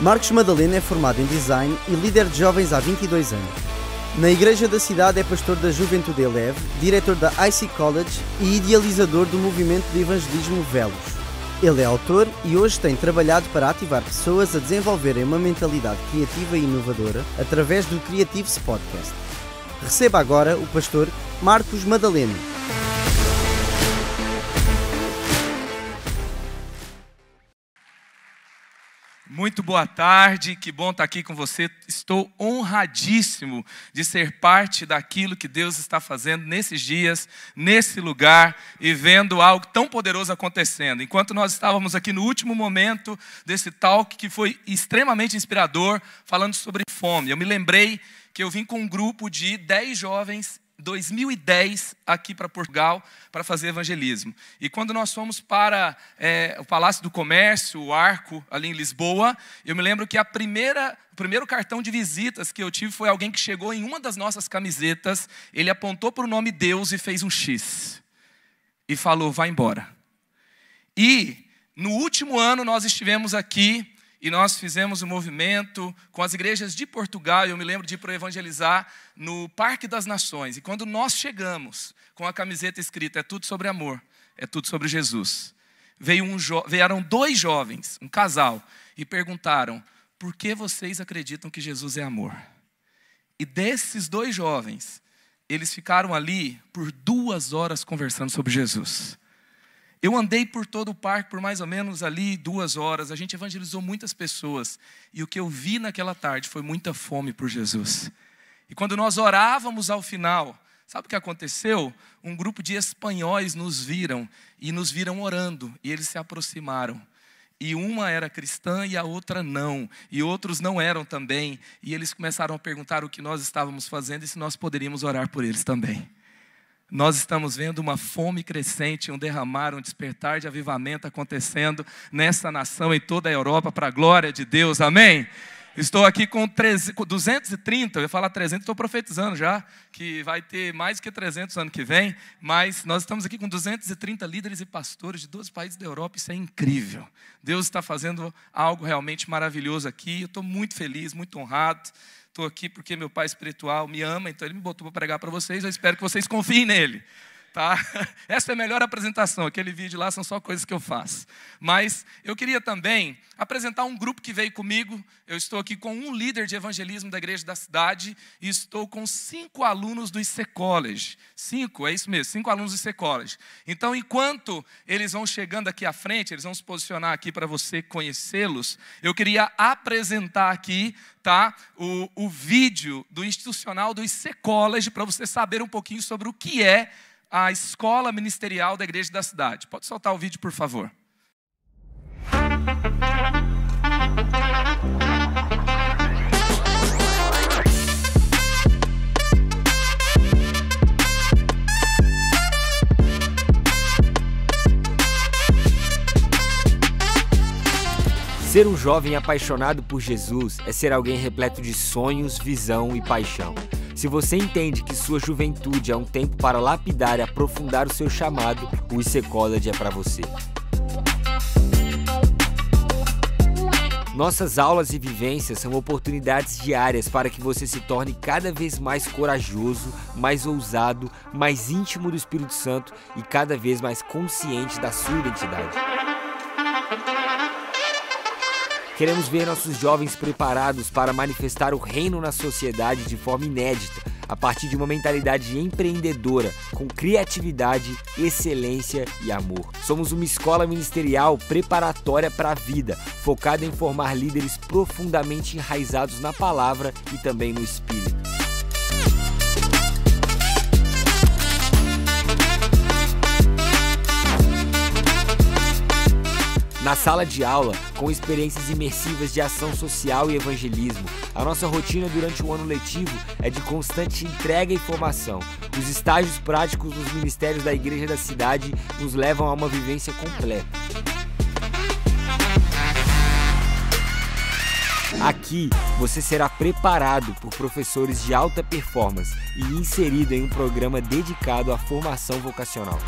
Marcos Madalena é formado em design e líder de jovens há 22 anos. Na igreja da cidade é pastor da Juventude Eleve, diretor da IC College e idealizador do movimento de evangelismo Velos. Ele é autor e hoje tem trabalhado para ativar pessoas a desenvolverem uma mentalidade criativa e inovadora através do Creatives Podcast. Receba agora o pastor Marcos Madalena. Muito boa tarde, que bom estar aqui com você. Estou honradíssimo de ser parte daquilo que Deus está fazendo nesses dias, nesse lugar e vendo algo tão poderoso acontecendo. Enquanto nós estávamos aqui no último momento desse talk, que foi extremamente inspirador, falando sobre fome, eu me lembrei que eu vim com um grupo de 10 jovens 2010 aqui para Portugal para fazer evangelismo. E quando nós fomos para é, o Palácio do Comércio, o Arco, ali em Lisboa, eu me lembro que a primeira, o primeiro cartão de visitas que eu tive foi alguém que chegou em uma das nossas camisetas, ele apontou para o nome Deus e fez um X. E falou, vai embora. E no último ano nós estivemos aqui e nós fizemos um movimento com as igrejas de Portugal. Eu me lembro de ir para evangelizar no Parque das Nações. E quando nós chegamos com a camiseta escrita É tudo sobre amor, é tudo sobre Jesus, veio um vieram dois jovens, um casal, e perguntaram: por que vocês acreditam que Jesus é amor? E desses dois jovens, eles ficaram ali por duas horas conversando sobre Jesus. Eu andei por todo o parque por mais ou menos ali duas horas. A gente evangelizou muitas pessoas. E o que eu vi naquela tarde foi muita fome por Jesus. E quando nós orávamos ao final, sabe o que aconteceu? Um grupo de espanhóis nos viram e nos viram orando. E eles se aproximaram. E uma era cristã e a outra não. E outros não eram também. E eles começaram a perguntar o que nós estávamos fazendo e se nós poderíamos orar por eles também. Nós estamos vendo uma fome crescente, um derramar, um despertar de avivamento acontecendo nessa nação e toda a Europa, para a glória de Deus, amém? Estou aqui com 230, eu ia falar 300, estou profetizando já, que vai ter mais que 300 ano que vem, mas nós estamos aqui com 230 líderes e pastores de 12 países da Europa, isso é incrível. Deus está fazendo algo realmente maravilhoso aqui, eu estou muito feliz, muito honrado estou aqui porque meu pai espiritual me ama, então ele me botou para pregar para vocês. Eu espero que vocês confiem nele tá? Essa é a melhor apresentação, aquele vídeo lá são só coisas que eu faço. Mas eu queria também apresentar um grupo que veio comigo. Eu estou aqui com um líder de evangelismo da igreja da cidade e estou com cinco alunos do IC College. Cinco, é isso mesmo, cinco alunos do IC College. Então, enquanto eles vão chegando aqui à frente, eles vão se posicionar aqui para você conhecê-los, eu queria apresentar aqui tá? O, o vídeo do institucional do IC College para você saber um pouquinho sobre o que é a escola ministerial da igreja da cidade. Pode soltar o vídeo, por favor. Ser um jovem apaixonado por Jesus é ser alguém repleto de sonhos, visão e paixão. Se você entende que sua juventude é um tempo para lapidar e aprofundar o seu chamado, o IC College é para você. Nossas aulas e vivências são oportunidades diárias para que você se torne cada vez mais corajoso, mais ousado, mais íntimo do Espírito Santo e cada vez mais consciente da sua identidade. Queremos ver nossos jovens preparados para manifestar o reino na sociedade de forma inédita, a partir de uma mentalidade empreendedora, com criatividade, excelência e amor. Somos uma escola ministerial preparatória para a vida, focada em formar líderes profundamente enraizados na palavra e também no espírito. Na sala de aula, com experiências imersivas de ação social e evangelismo, a nossa rotina durante o ano letivo é de constante entrega e formação. Os estágios práticos nos ministérios da igreja da cidade nos levam a uma vivência completa. Aqui você será preparado por professores de alta performance e inserido em um programa dedicado à formação vocacional.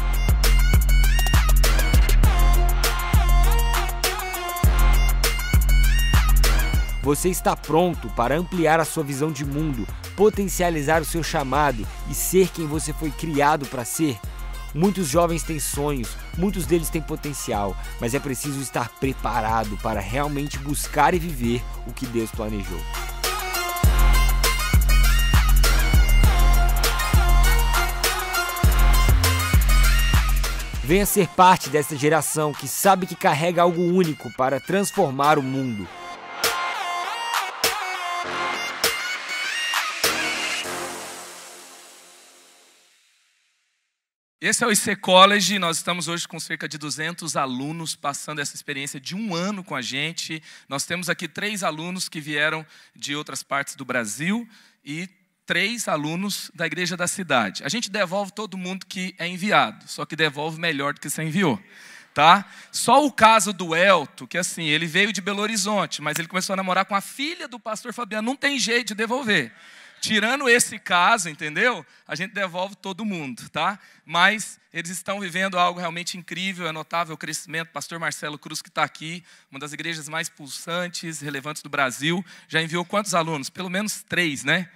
Você está pronto para ampliar a sua visão de mundo, potencializar o seu chamado e ser quem você foi criado para ser? Muitos jovens têm sonhos, muitos deles têm potencial, mas é preciso estar preparado para realmente buscar e viver o que Deus planejou. Venha ser parte dessa geração que sabe que carrega algo único para transformar o mundo. Esse é o IC College, nós estamos hoje com cerca de 200 alunos passando essa experiência de um ano com a gente. Nós temos aqui três alunos que vieram de outras partes do Brasil e três alunos da igreja da cidade. A gente devolve todo mundo que é enviado, só que devolve melhor do que você enviou. Tá? Só o caso do Elto, que assim, ele veio de Belo Horizonte, mas ele começou a namorar com a filha do pastor Fabiano, não tem jeito de devolver. Tirando esse caso, entendeu? A gente devolve todo mundo, tá? Mas eles estão vivendo algo realmente incrível, é notável o crescimento. Pastor Marcelo Cruz, que está aqui, uma das igrejas mais pulsantes, relevantes do Brasil, já enviou quantos alunos? Pelo menos três, né?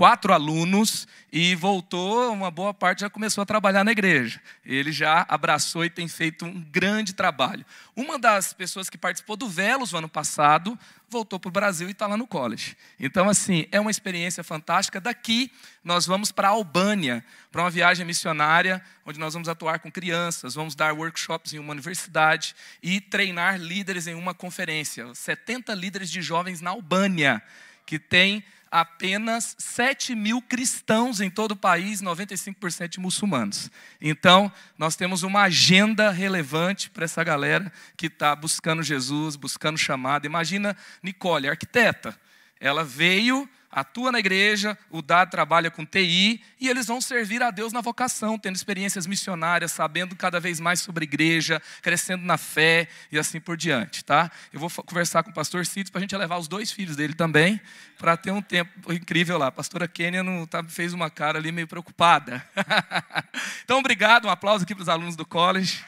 quatro alunos e voltou, uma boa parte já começou a trabalhar na igreja. Ele já abraçou e tem feito um grande trabalho. Uma das pessoas que participou do Velos no ano passado voltou para o Brasil e está lá no college. Então, assim, é uma experiência fantástica. Daqui nós vamos para a Albânia, para uma viagem missionária, onde nós vamos atuar com crianças, vamos dar workshops em uma universidade e treinar líderes em uma conferência. 70 líderes de jovens na Albânia, que tem apenas 7 mil cristãos em todo o país, 95% muçulmanos. Então, nós temos uma agenda relevante para essa galera que está buscando Jesus, buscando chamada. Imagina Nicole, arquiteta. Ela veio atua na igreja, o Dado trabalha com TI, e eles vão servir a Deus na vocação, tendo experiências missionárias, sabendo cada vez mais sobre igreja, crescendo na fé e assim por diante, tá? Eu vou conversar com o pastor Cid para a gente levar os dois filhos dele também, para ter um tempo incrível lá. A pastora Kênia não, tá, fez uma cara ali meio preocupada. então, obrigado, um aplauso aqui para os alunos do college.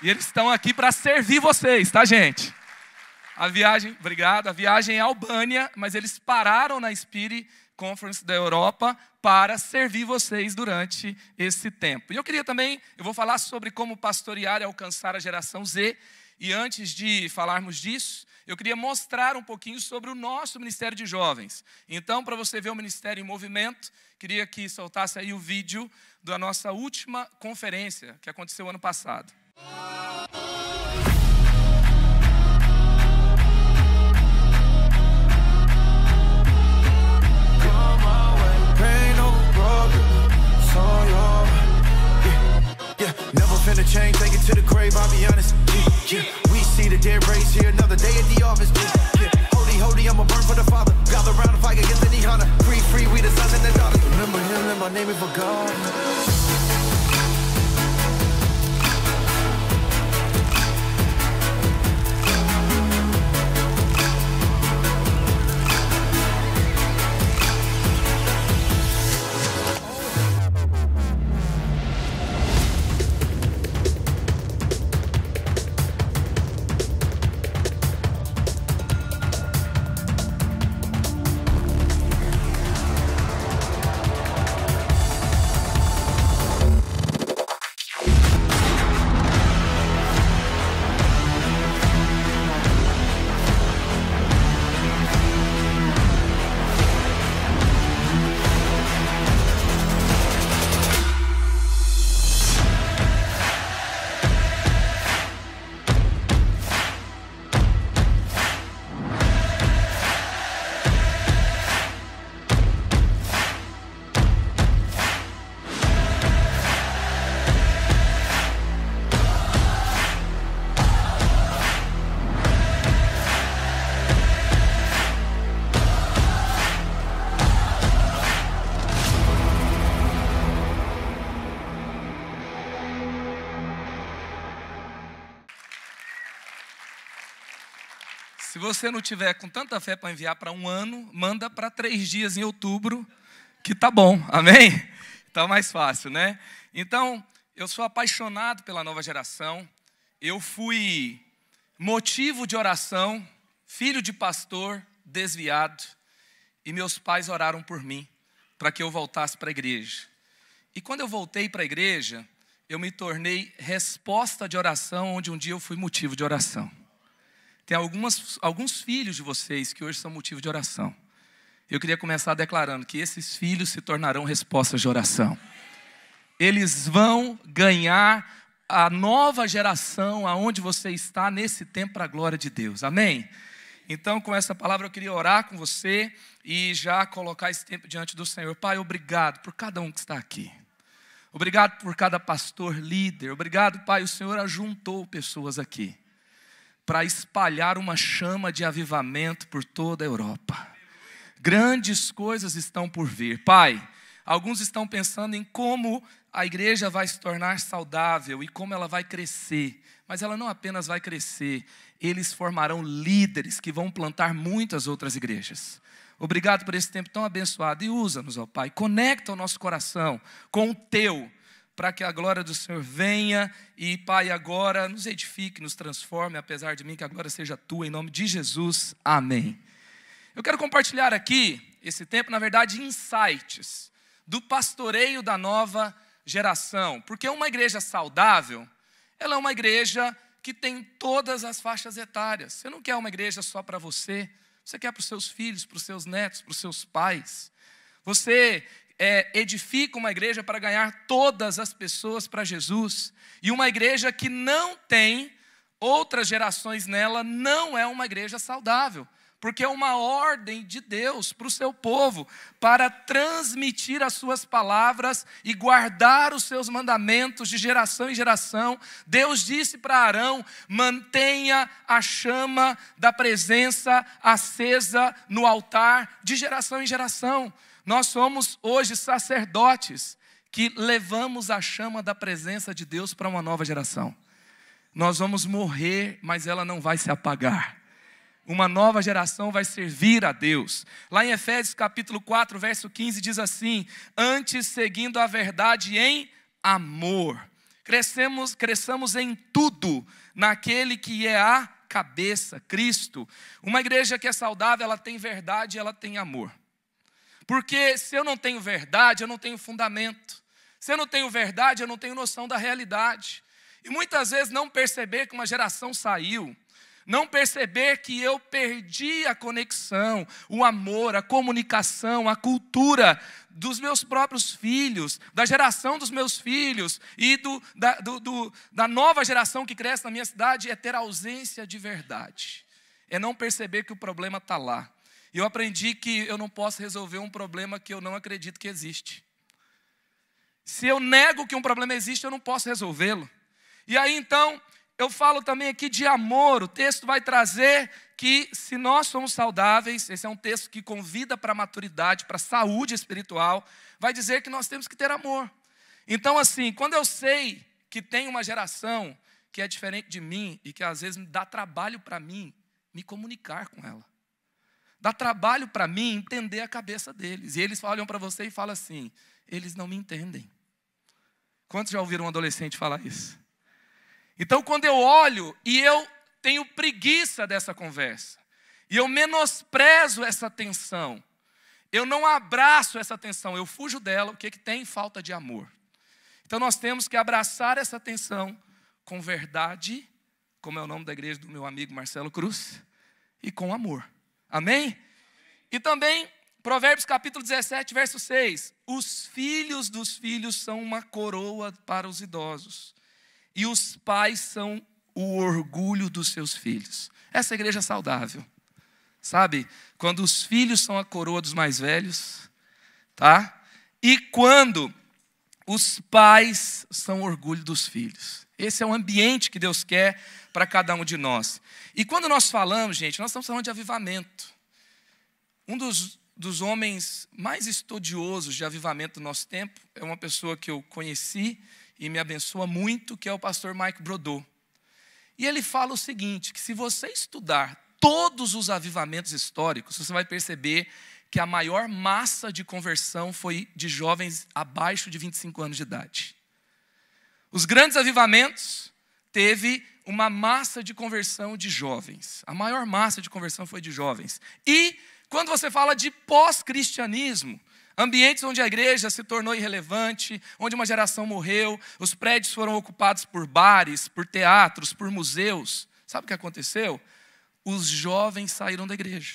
E eles estão aqui para servir vocês, tá, gente? A viagem, obrigado, a viagem é Albânia, mas eles pararam na Spire Conference da Europa para servir vocês durante esse tempo. E eu queria também, eu vou falar sobre como pastorear e alcançar a geração Z. E antes de falarmos disso, eu queria mostrar um pouquinho sobre o nosso Ministério de Jovens. Então, para você ver o Ministério em movimento, queria que soltasse aí o vídeo da nossa última conferência que aconteceu ano passado. Música the chain, take it to the grave, I'll be honest. Yeah, we see the dead race here, another day at the office. Yeah, holy, holy, I'ma burn for the father. Gather round if I can get any honor. Free, free, we the sons and the daughters. Remember him, and my name is for God. você não tiver com tanta fé para enviar para um ano, manda para três dias em outubro, que tá bom, amém? Tá mais fácil, né? Então, eu sou apaixonado pela nova geração, eu fui motivo de oração, filho de pastor, desviado, e meus pais oraram por mim, para que eu voltasse para a igreja. E quando eu voltei para a igreja, eu me tornei resposta de oração, onde um dia eu fui motivo de oração. Tem algumas, alguns filhos de vocês que hoje são motivo de oração. Eu queria começar declarando que esses filhos se tornarão respostas de oração. Eles vão ganhar a nova geração aonde você está nesse tempo para a glória de Deus. Amém? Então, com essa palavra, eu queria orar com você e já colocar esse tempo diante do Senhor. Pai, obrigado por cada um que está aqui. Obrigado por cada pastor líder. Obrigado, Pai, o Senhor ajuntou pessoas aqui para espalhar uma chama de avivamento por toda a Europa. Grandes coisas estão por vir. Pai, alguns estão pensando em como a igreja vai se tornar saudável e como ela vai crescer. Mas ela não apenas vai crescer, eles formarão líderes que vão plantar muitas outras igrejas. Obrigado por esse tempo tão abençoado e usa-nos, ó Pai. Conecta o nosso coração com o teu para que a glória do Senhor venha e, Pai, agora nos edifique, nos transforme, apesar de mim, que a glória seja tua, em nome de Jesus. Amém. Eu quero compartilhar aqui, esse tempo, na verdade, insights do pastoreio da nova geração, porque uma igreja saudável, ela é uma igreja que tem todas as faixas etárias. Você não quer uma igreja só para você, você quer para os seus filhos, para os seus netos, para os seus pais. Você é, edifica uma igreja para ganhar todas as pessoas para Jesus, e uma igreja que não tem outras gerações nela, não é uma igreja saudável, porque é uma ordem de Deus para o seu povo, para transmitir as suas palavras e guardar os seus mandamentos de geração em geração. Deus disse para Arão: mantenha a chama da presença acesa no altar de geração em geração. Nós somos hoje sacerdotes que levamos a chama da presença de Deus para uma nova geração. Nós vamos morrer, mas ela não vai se apagar. Uma nova geração vai servir a Deus. Lá em Efésios capítulo 4, verso 15 diz assim: "Antes seguindo a verdade em amor, crescemos, cresçamos em tudo naquele que é a cabeça, Cristo. Uma igreja que é saudável, ela tem verdade, ela tem amor. Porque se eu não tenho verdade, eu não tenho fundamento. Se eu não tenho verdade, eu não tenho noção da realidade. E muitas vezes não perceber que uma geração saiu, não perceber que eu perdi a conexão, o amor, a comunicação, a cultura dos meus próprios filhos, da geração dos meus filhos e do, da, do, do, da nova geração que cresce na minha cidade, é ter ausência de verdade, é não perceber que o problema está lá e eu aprendi que eu não posso resolver um problema que eu não acredito que existe. Se eu nego que um problema existe, eu não posso resolvê-lo. E aí então, eu falo também aqui de amor. O texto vai trazer que se nós somos saudáveis, esse é um texto que convida para a maturidade, para a saúde espiritual, vai dizer que nós temos que ter amor. Então, assim, quando eu sei que tem uma geração que é diferente de mim e que às vezes dá trabalho para mim me comunicar com ela. Dá trabalho para mim entender a cabeça deles. E eles olham para você e falam assim: eles não me entendem. Quantos já ouviram um adolescente falar isso? Então, quando eu olho e eu tenho preguiça dessa conversa, e eu menosprezo essa tensão, eu não abraço essa tensão, eu fujo dela, o que, que tem? Falta de amor. Então, nós temos que abraçar essa tensão com verdade, como é o nome da igreja do meu amigo Marcelo Cruz, e com amor. Amém? E também, Provérbios capítulo 17, verso 6. Os filhos dos filhos são uma coroa para os idosos, e os pais são o orgulho dos seus filhos. Essa é igreja saudável. Sabe? Quando os filhos são a coroa dos mais velhos, tá? E quando os pais são orgulho dos filhos. Esse é o ambiente que Deus quer para cada um de nós. E quando nós falamos, gente, nós estamos falando de avivamento. Um dos, dos homens mais estudiosos de avivamento do nosso tempo é uma pessoa que eu conheci e me abençoa muito, que é o pastor Mike Brodot. E ele fala o seguinte: que se você estudar todos os avivamentos históricos, você vai perceber que a maior massa de conversão foi de jovens abaixo de 25 anos de idade. Os grandes avivamentos teve uma massa de conversão de jovens. A maior massa de conversão foi de jovens. E quando você fala de pós-cristianismo, ambientes onde a igreja se tornou irrelevante, onde uma geração morreu, os prédios foram ocupados por bares, por teatros, por museus. Sabe o que aconteceu? Os jovens saíram da igreja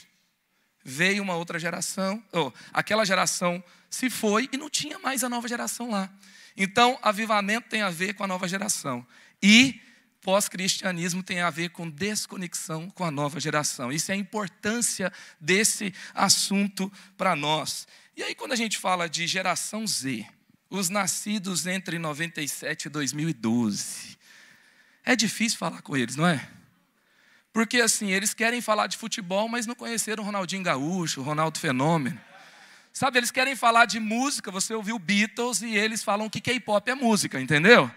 veio uma outra geração, oh, aquela geração se foi e não tinha mais a nova geração lá. Então, avivamento tem a ver com a nova geração. E pós-cristianismo tem a ver com desconexão com a nova geração. Isso é a importância desse assunto para nós. E aí, quando a gente fala de geração Z, os nascidos entre 97 e 2012, é difícil falar com eles, não é? Porque assim, eles querem falar de futebol, mas não conheceram Ronaldinho Gaúcho, Ronaldo Fenômeno. Sabe, eles querem falar de música, você ouviu Beatles e eles falam que K-pop é música, entendeu?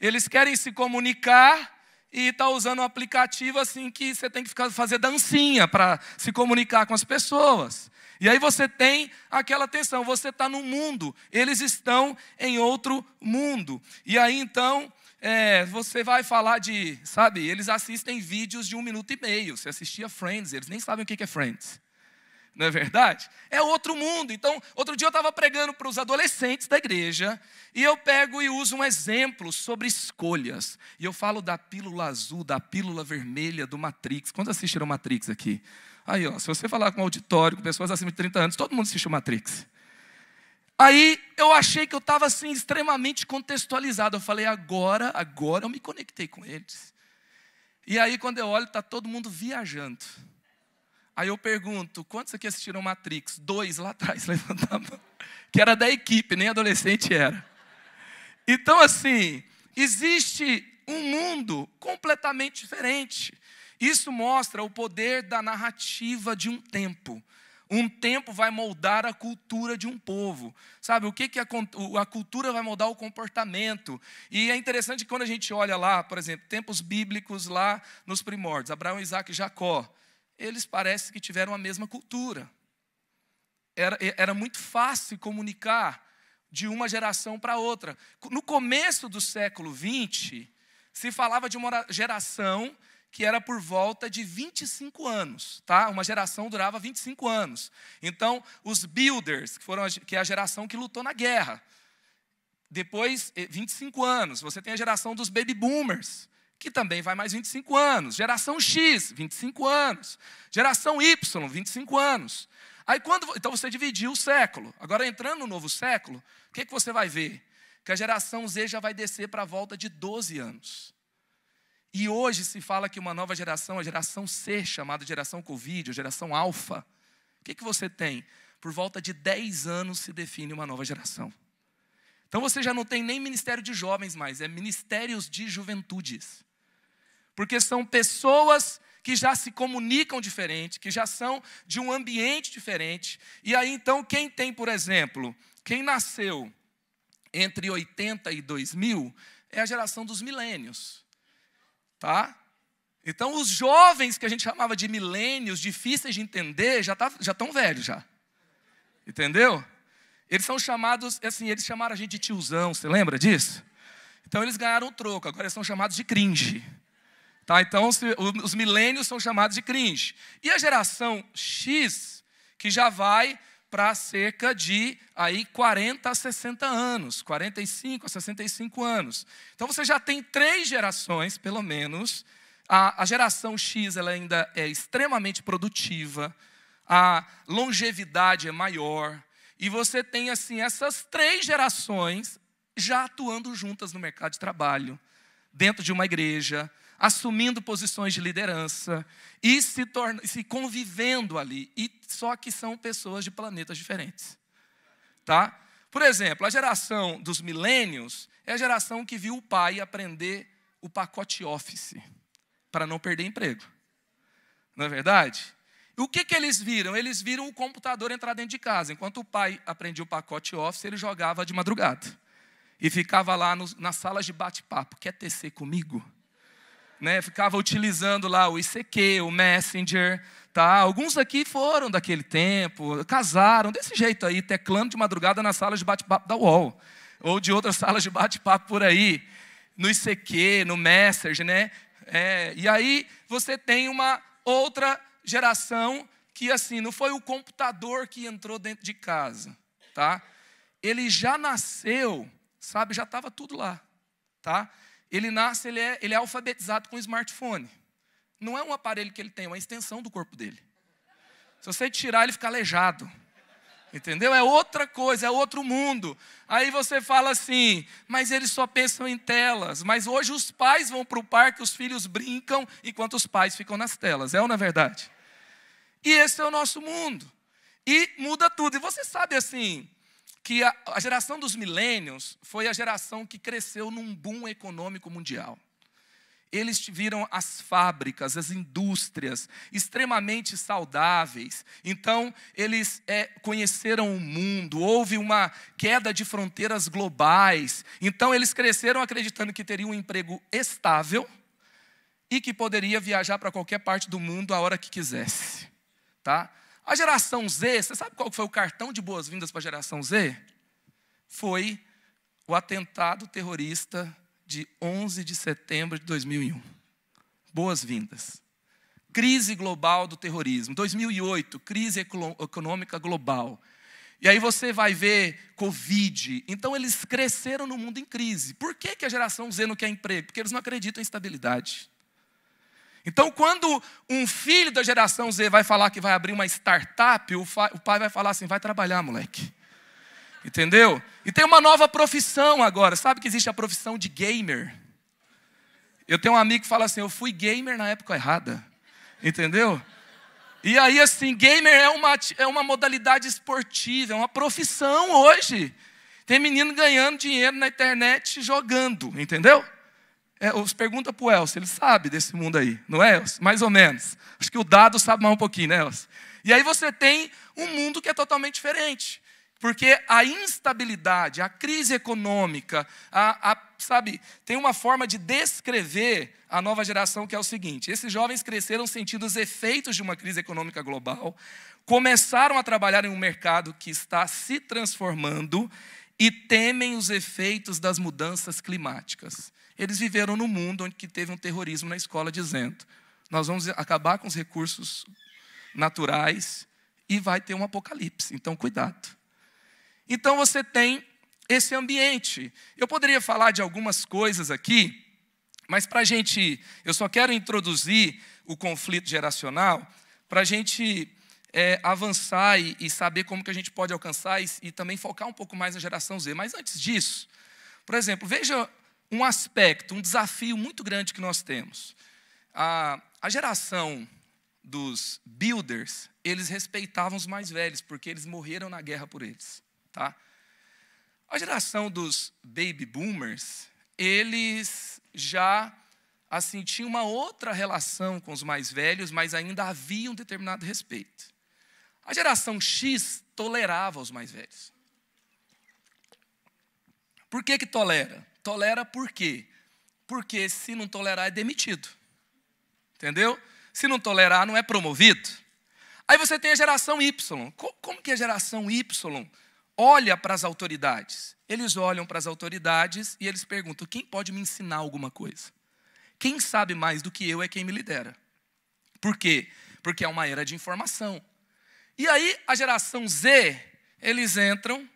Eles querem se comunicar e tá usando um aplicativo assim que você tem que ficar fazer dancinha para se comunicar com as pessoas. E aí você tem aquela tensão, você está no mundo, eles estão em outro mundo. E aí então é, você vai falar de, sabe, eles assistem vídeos de um minuto e meio. Você assistia Friends, eles nem sabem o que é Friends. Não é verdade? É outro mundo. Então, outro dia eu estava pregando para os adolescentes da igreja e eu pego e uso um exemplo sobre escolhas. E eu falo da pílula azul, da pílula vermelha do Matrix. Quantos assistiram Matrix aqui? Aí, ó, se você falar com um auditório, com pessoas acima de 30 anos, todo mundo assistiu Matrix. Aí eu achei que eu estava assim extremamente contextualizado. Eu falei, agora, agora eu me conectei com eles. E aí quando eu olho, está todo mundo viajando. Aí eu pergunto, quantos aqui assistiram Matrix? Dois lá atrás, levanta a mão. Que era da equipe, nem adolescente era. Então, assim, existe um mundo completamente diferente. Isso mostra o poder da narrativa de um tempo. Um tempo vai moldar a cultura de um povo. Sabe, o que, que a, a cultura vai moldar o comportamento. E é interessante que quando a gente olha lá, por exemplo, tempos bíblicos lá nos primórdios, Abraão, Isaac e Jacó, eles parecem que tiveram a mesma cultura. Era, era muito fácil comunicar de uma geração para outra. No começo do século XX, se falava de uma geração que era por volta de 25 anos, tá? Uma geração durava 25 anos. Então, os builders, que foram a, que é a geração que lutou na guerra. Depois, 25 eh, anos, você tem a geração dos baby boomers, que também vai mais 25 anos. Geração X, 25 anos. Geração Y, 25 anos. Aí quando então você dividiu o século. Agora entrando no novo século, o que, que você vai ver? Que a geração Z já vai descer para a volta de 12 anos. E hoje se fala que uma nova geração, a geração C, chamada geração Covid, ou geração alfa. O que, que você tem? Por volta de 10 anos se define uma nova geração. Então você já não tem nem ministério de jovens mais, é ministérios de juventudes. Porque são pessoas que já se comunicam diferente, que já são de um ambiente diferente. E aí então quem tem, por exemplo, quem nasceu entre 80 e 2000 é a geração dos milênios. Tá? Então, os jovens que a gente chamava de milênios, difíceis de entender, já tá, já estão velhos já. Entendeu? Eles são chamados, assim, eles chamaram a gente de tiozão, você lembra disso? Então eles ganharam o troco, agora eles são chamados de cringe. Tá? Então os, os milênios são chamados de cringe. E a geração X, que já vai para cerca de aí 40 a 60 anos, 45 a 65 anos. Então você já tem três gerações, pelo menos. A, a geração X ela ainda é extremamente produtiva, a longevidade é maior, e você tem assim essas três gerações já atuando juntas no mercado de trabalho, dentro de uma igreja, assumindo posições de liderança e se, torna, se convivendo ali. E só que são pessoas de planetas diferentes. Tá? Por exemplo, a geração dos milênios é a geração que viu o pai aprender o pacote Office para não perder emprego. Não é verdade? E o que, que eles viram? Eles viram o computador entrar dentro de casa. Enquanto o pai aprendia o pacote Office, ele jogava de madrugada. E ficava lá nos, nas salas de bate-papo. Quer tecer comigo? né, ficava utilizando lá o ICQ, o Messenger, tá? Alguns aqui foram daquele tempo, casaram desse jeito aí, teclando de madrugada na sala de bate-papo da UOL ou de outras salas de bate-papo por aí, no ICQ, no Messenger, né? É, e aí você tem uma outra geração que assim não foi o computador que entrou dentro de casa, tá? Ele já nasceu, sabe? Já estava tudo lá, tá? Ele nasce, ele é, ele é alfabetizado com smartphone. Não é um aparelho que ele tem, é uma extensão do corpo dele. Se você tirar, ele fica aleijado. Entendeu? É outra coisa, é outro mundo. Aí você fala assim, mas eles só pensam em telas. Mas hoje os pais vão para o parque, os filhos brincam, enquanto os pais ficam nas telas. É ou não é verdade? E esse é o nosso mundo. E muda tudo. E você sabe assim, que a, a geração dos milênios foi a geração que cresceu num boom econômico mundial. Eles viram as fábricas, as indústrias extremamente saudáveis. Então, eles é, conheceram o mundo, houve uma queda de fronteiras globais. Então, eles cresceram acreditando que teriam um emprego estável e que poderia viajar para qualquer parte do mundo a hora que quisesse. Tá? A geração Z, você sabe qual foi o cartão de boas-vindas para a geração Z? Foi o atentado terrorista de 11 de setembro de 2001. Boas-vindas. Crise global do terrorismo. 2008, crise econômica global. E aí você vai ver Covid. Então eles cresceram no mundo em crise. Por que, que a geração Z não quer emprego? Porque eles não acreditam em estabilidade. Então, quando um filho da geração Z vai falar que vai abrir uma startup, o, pai vai falar assim: vai trabalhar, moleque. Entendeu? E tem uma nova profissão agora. Sabe que existe a profissão de gamer? Eu tenho um amigo que fala assim: eu fui gamer na época errada. Entendeu? E aí, assim, gamer é uma, é uma modalidade esportiva, é uma profissão hoje. Tem menino ganhando dinheiro na internet jogando, entendeu? É, os pergunta para o Elcio, ele sabe desse mundo aí, não é, Elcio? Mais ou menos. Acho que o dado sabe mais um pouquinho, né, Elcio? E aí você tem um mundo que é totalmente diferente. Porque a instabilidade, a crise econômica, a, a, sabe, tem uma forma de descrever a nova geração que é o seguinte: esses jovens cresceram sentindo os efeitos de uma crise econômica global, começaram a trabalhar em um mercado que está se transformando e temem os efeitos das mudanças climáticas. Eles viveram num mundo onde teve um terrorismo na escola dizendo: nós vamos acabar com os recursos naturais e vai ter um apocalipse. Então, cuidado. Então, você tem esse ambiente. Eu poderia falar de algumas coisas aqui, mas para a gente, eu só quero introduzir o conflito geracional para a gente é, avançar e, e, saber como que a gente pode alcançar e, e também focar um pouco mais na geração Z. Mas antes disso, por exemplo, veja um aspecto, um desafio muito grande que nós temos. A, a geração dos builders, eles respeitavam os mais velhos, porque eles morreram na guerra por eles. Tá? A geração dos baby boomers, eles já assim tinham uma outra relação com os mais velhos, mas ainda havia um determinado respeito. A geração X tolerava os mais velhos. Por que que tolera? Tolera por quê? Porque se não tolerar, é demitido. Entendeu? Se não tolerar, não é promovido. Aí você tem a geração Y. Como que a geração Y olha para as autoridades? Eles olham para as autoridades e eles perguntam: quem pode me ensinar alguma coisa? Quem sabe mais do que eu é quem me lidera. Por quê? Porque é uma era de informação. E aí a geração Z, eles entram,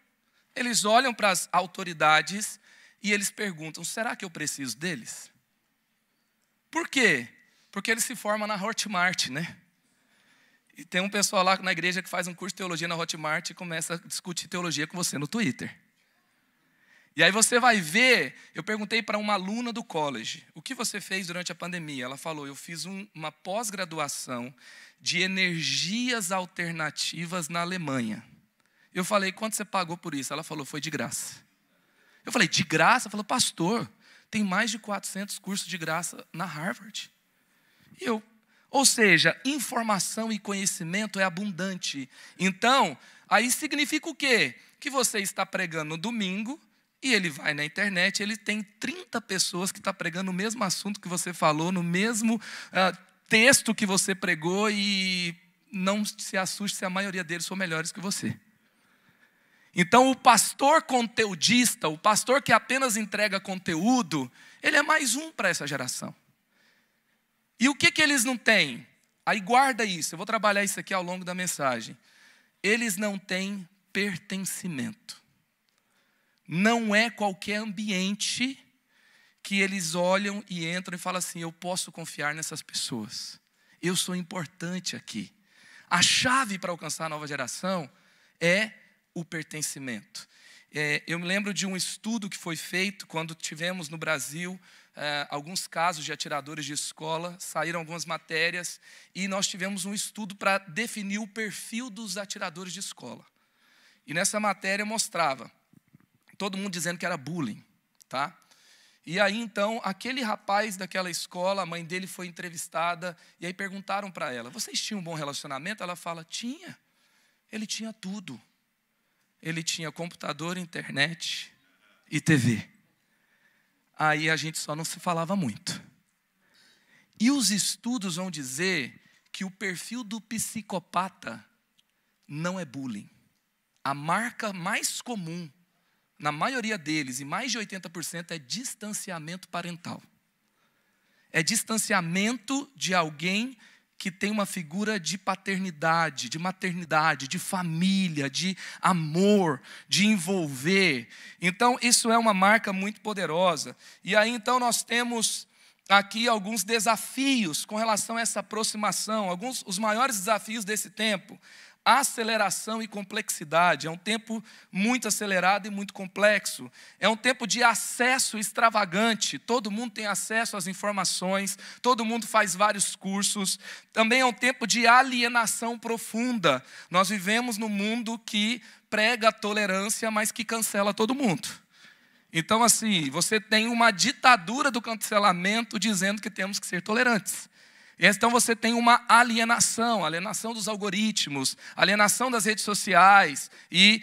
eles olham para as autoridades e eles perguntam: será que eu preciso deles? Por quê? Porque eles se formam na Hotmart, né? E tem um pessoal lá na igreja que faz um curso de teologia na Hotmart e começa a discutir teologia com você no Twitter. E aí você vai ver, eu perguntei para uma aluna do college, o que você fez durante a pandemia? Ela falou, eu fiz um, uma pós-graduação de energias alternativas na Alemanha. Eu falei, quanto você pagou por isso? Ela falou, foi de graça. Eu falei, de graça? Falou, pastor, tem mais de 400 cursos de graça na Harvard. E eu, ou seja, informação e conhecimento é abundante. Então, aí significa o quê? Que você está pregando no domingo e ele vai na internet, ele tem 30 pessoas que estão tá pregando o mesmo assunto que você falou, no mesmo uh, texto que você pregou e não se assuste se a maioria deles são melhores que você. Então, o pastor conteudista, o pastor que apenas entrega conteúdo, ele é mais um para essa geração. E o que, que eles não têm? Aí guarda isso, eu vou trabalhar isso aqui ao longo da mensagem. Eles não têm pertencimento. Não é qualquer ambiente que eles olham e entram e falam assim: eu posso confiar nessas pessoas. Eu sou importante aqui. A chave para alcançar a nova geração é o pertencimento. É, eu me lembro de um estudo que foi feito quando tivemos no Brasil é, alguns casos de atiradores de escola, saíram algumas matérias, e nós tivemos um estudo para definir o perfil dos atiradores de escola. E nessa matéria mostrava todo mundo dizendo que era bullying, tá? E aí então, aquele rapaz daquela escola, a mãe dele foi entrevistada e aí perguntaram para ela: "Vocês tinham um bom relacionamento?" Ela fala: "Tinha. Ele tinha tudo ele tinha computador, internet e TV. Aí a gente só não se falava muito. E os estudos vão dizer que o perfil do psicopata não é bullying. A marca mais comum, na maioria deles, e mais de 80%, é distanciamento parental. É distanciamento de alguém que tem uma figura de paternidade, de maternidade, de família, de amor, de envolver. Então, isso é uma marca muito poderosa. E aí, então, nós temos aqui alguns desafios com relação a essa aproximação, alguns os maiores desafios desse tempo aceleração e complexidade. É um tempo muito acelerado e muito complexo. É um tempo de acesso extravagante. Todo mundo tem acesso às informações, todo mundo faz vários cursos. Também é um tempo de alienação profunda. Nós vivemos num mundo que prega a tolerância, mas que cancela todo mundo. Então, assim, você tem uma ditadura do cancelamento dizendo que temos que ser tolerantes. Então você tem uma alienação, alienação dos algoritmos, alienação das redes sociais e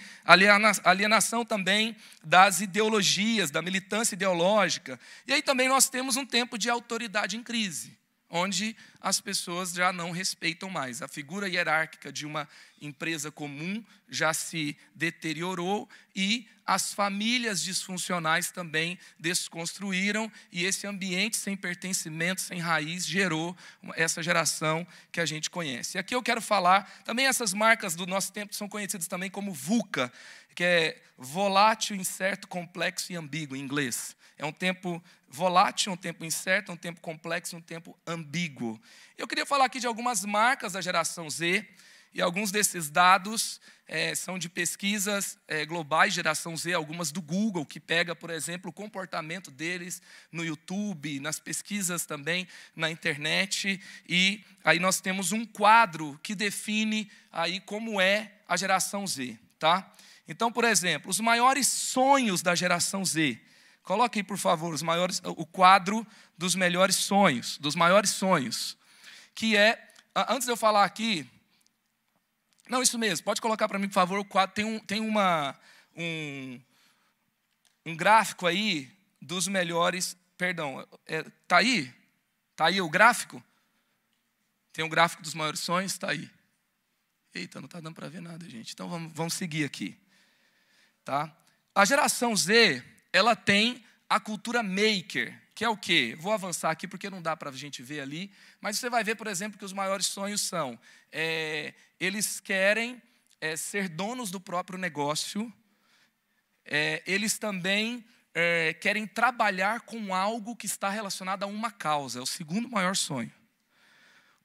alienação também das ideologias, da militância ideológica. E aí também nós temos um tempo de autoridade em crise onde as pessoas já não respeitam mais. A figura hierárquica de uma empresa comum já se deteriorou e as famílias disfuncionais também desconstruíram e esse ambiente sem pertencimento, sem raiz gerou essa geração que a gente conhece. E aqui eu quero falar, também essas marcas do nosso tempo são conhecidas também como VUCA, que é volátil, incerto, complexo e ambíguo em inglês. É um tempo volátil, um tempo incerto, um tempo complexo, um tempo ambíguo. Eu queria falar aqui de algumas marcas da geração Z, e alguns desses dados é, são de pesquisas é, globais, geração Z, algumas do Google, que pega, por exemplo, o comportamento deles no YouTube, nas pesquisas também na internet. E aí nós temos um quadro que define aí como é a geração Z. Tá? Então, por exemplo, os maiores sonhos da geração Z Coloque aí, por favor, os maiores, o quadro dos melhores sonhos, dos maiores sonhos. Que é, antes de eu falar aqui. Não, isso mesmo, pode colocar para mim, por favor, o quadro. Tem, um, tem uma, um, um gráfico aí dos melhores. Perdão, é, tá aí? Tá aí o gráfico? Tem um gráfico dos maiores sonhos? Tá aí. Eita, não tá dando para ver nada, gente. Então vamos, vamos seguir aqui. Tá? A geração Z ela tem a cultura maker, que é o quê? Vou avançar aqui porque não dá para a gente ver ali, mas você vai ver, por exemplo, que os maiores sonhos são: é, eles querem é, ser donos do próprio negócio, é, eles também é, querem trabalhar com algo que está relacionado a uma causa, é o segundo maior sonho.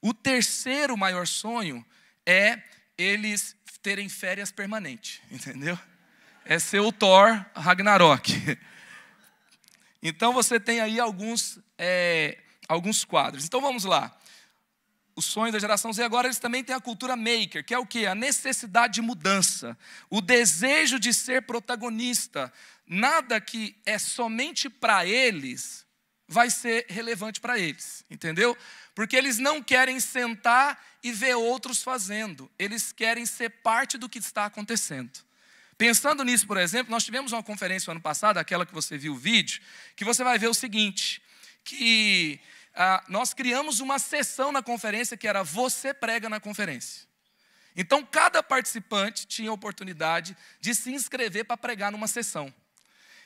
O terceiro maior sonho é eles terem férias permanentes, entendeu? é ser o Thor Ragnarok. Então você tem aí alguns, é, alguns quadros. Então vamos lá. Os sonhos da geração Z agora eles também têm a cultura maker, que é o que? A necessidade de mudança, o desejo de ser protagonista. Nada que é somente para eles vai ser relevante para eles, entendeu? Porque eles não querem sentar e ver outros fazendo, eles querem ser parte do que está acontecendo. Pensando nisso, por exemplo, nós tivemos uma conferência ano passado, aquela que você viu o vídeo, que você vai ver o seguinte: que ah, nós criamos uma sessão na conferência que era você prega na conferência. Então, cada participante tinha a oportunidade de se inscrever para pregar numa sessão.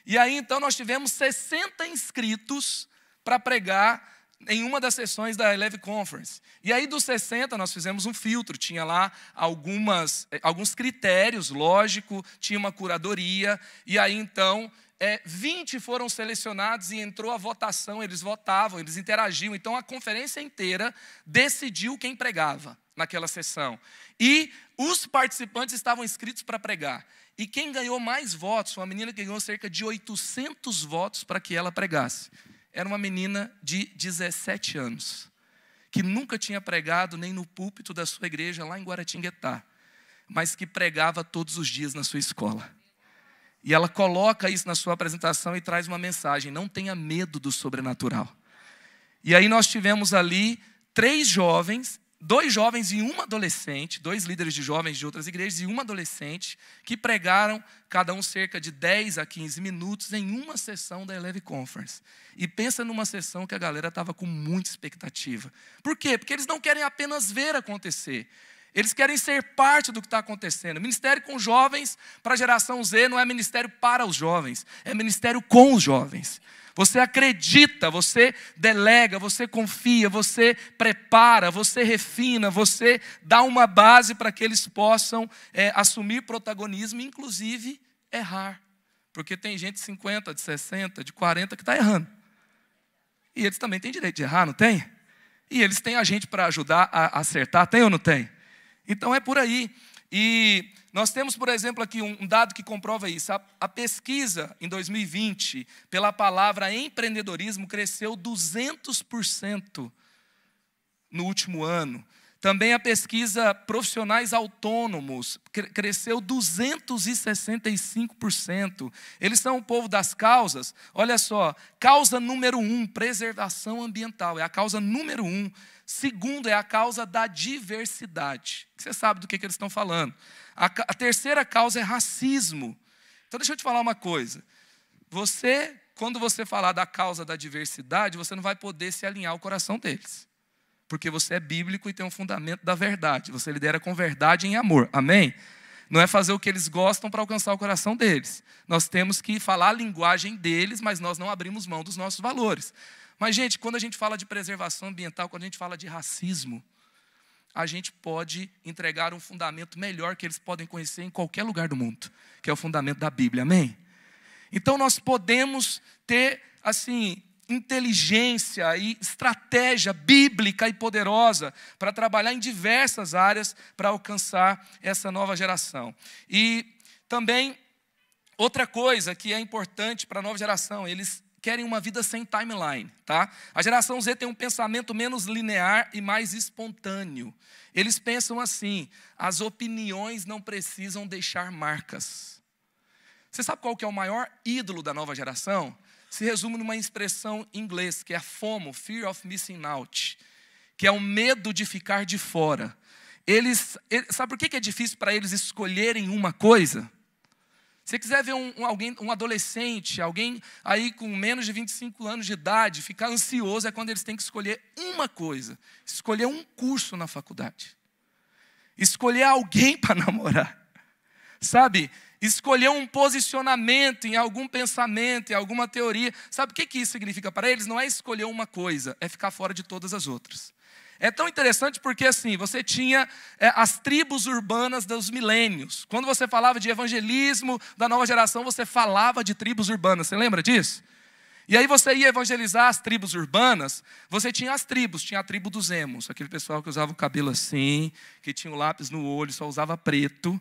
E aí, então, nós tivemos 60 inscritos para pregar em uma das sessões da Eleve Conference. E aí, dos 60, nós fizemos um filtro. Tinha lá algumas, eh, alguns critérios, lógico, tinha uma curadoria. E aí, então, é, eh, 20 foram selecionados e entrou a votação. Eles votavam, eles interagiam. Então, a conferência inteira decidiu quem pregava naquela sessão. E os participantes estavam inscritos para pregar. E quem ganhou mais votos, uma menina que ganhou cerca de 800 votos para que ela pregasse era uma menina de 17 anos, que nunca tinha pregado nem no púlpito da sua igreja lá em Guaratinguetá, mas que pregava todos os dias na sua escola. E ela coloca isso na sua apresentação e traz uma mensagem: não tenha medo do sobrenatural. E aí nós tivemos ali três jovens dois jovens e uma adolescente, dois líderes de jovens de outras igrejas e uma adolescente, que pregaram cada um cerca de 10 a 15 minutos em uma sessão da Eleve Conference. E pensa numa sessão que a galera estava com muita expectativa. Por quê? Porque eles não querem apenas ver acontecer. Eles querem ser parte do que está acontecendo. Ministério com jovens para a geração Z não é ministério para os jovens, é ministério com os jovens. Você acredita, você delega, você confia, você prepara, você refina, você dá uma base para que eles possam é, assumir protagonismo, inclusive errar. Porque tem gente de 50, de 60, de 40 que está errando. E eles também têm direito de errar, não tem? E eles têm a gente para ajudar a acertar, tem ou não tem? Então é por aí. E nós temos, por exemplo, aqui um dado que comprova isso. A, a pesquisa em 2020 pela palavra empreendedorismo cresceu 200% no último ano. Também a pesquisa profissionais autônomos cresceu 265%. Eles são o povo das causas. Olha só, causa número um, preservação ambiental. É a causa número um. Segundo, é a causa da diversidade. Você sabe do que, que eles estão falando. A, a terceira causa é racismo. Então deixa eu te falar uma coisa. Você, quando você falar da causa da diversidade, você não vai poder se alinhar ao coração deles. Porque você é bíblico e tem um fundamento da verdade. Você lidera com verdade e em amor. Amém? Não é fazer o que eles gostam para alcançar o coração deles. Nós temos que falar a linguagem deles, mas nós não abrimos mão dos nossos valores. Mas, gente, quando a gente fala de preservação ambiental, quando a gente fala de racismo, a gente pode entregar um fundamento melhor que eles podem conhecer em qualquer lugar do mundo, que é o fundamento da Bíblia, amém? Então nós podemos ter, assim, inteligência e estratégia bíblica e poderosa para trabalhar em diversas áreas para alcançar essa nova geração. E também outra coisa que é importante para a nova geração, eles querem uma vida sem timeline, tá? A geração Z tem um pensamento menos linear e mais espontâneo. Eles pensam assim: as opiniões não precisam deixar marcas. Você sabe qual que é o maior ídolo da nova geração? Se resume numa expressão em inglês que é FOMO, Fear of Missing Out, que é o medo de ficar de fora. Eles, sabe por que é difícil para eles escolherem uma coisa? Se você quiser ver um, um, alguém, um adolescente, alguém aí com menos de 25 anos de idade, ficar ansioso é quando eles têm que escolher uma coisa: escolher um curso na faculdade, escolher alguém para namorar, sabe? Escolher um posicionamento em algum pensamento, em alguma teoria. Sabe o que, que isso significa para eles? Não é escolher uma coisa, é ficar fora de todas as outras. É tão interessante porque assim, você tinha é, as tribos urbanas dos milênios. Quando você falava de evangelismo da nova geração, você falava de tribos urbanas. Você lembra disso? E aí você ia evangelizar as tribos urbanas, você tinha as tribos, tinha a tribo dos emos, aquele pessoal que usava o cabelo assim, que tinha o lápis no olho, só usava preto,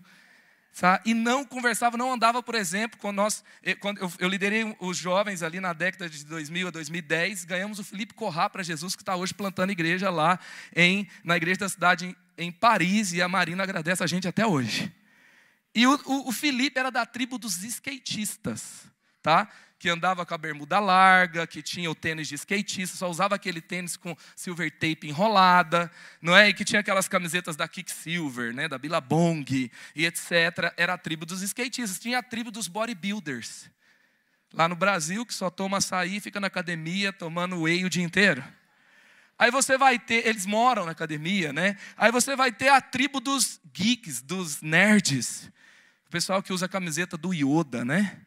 Tá? E não conversava, não andava, por exemplo, quando, nós, eh, quando eu, eu, liderei os jovens ali na década de 2000 a 2010, ganhamos o Felipe Corrá para Jesus, que está hoje plantando igreja lá em, na igreja da cidade em, em, Paris, e a Marina agradece a gente até hoje. E o, o, o Felipe era da tribo dos skatistas, tá? que andava com a bermuda larga, que tinha o tênis de skatista, só usava aquele tênis com silver tape enrolada, não é? E que tinha aquelas camisetas da Silver, né, da Billabong e etc. Era a tribo dos skatistas, tinha a tribo dos bodybuilders. Lá no Brasil, que só toma açaí e fica na academia tomando whey o dia inteiro. Aí você vai ter, eles moram na academia, né? Aí você vai ter a tribo dos geeks, dos nerds. O pessoal que usa a camiseta do Yoda, né?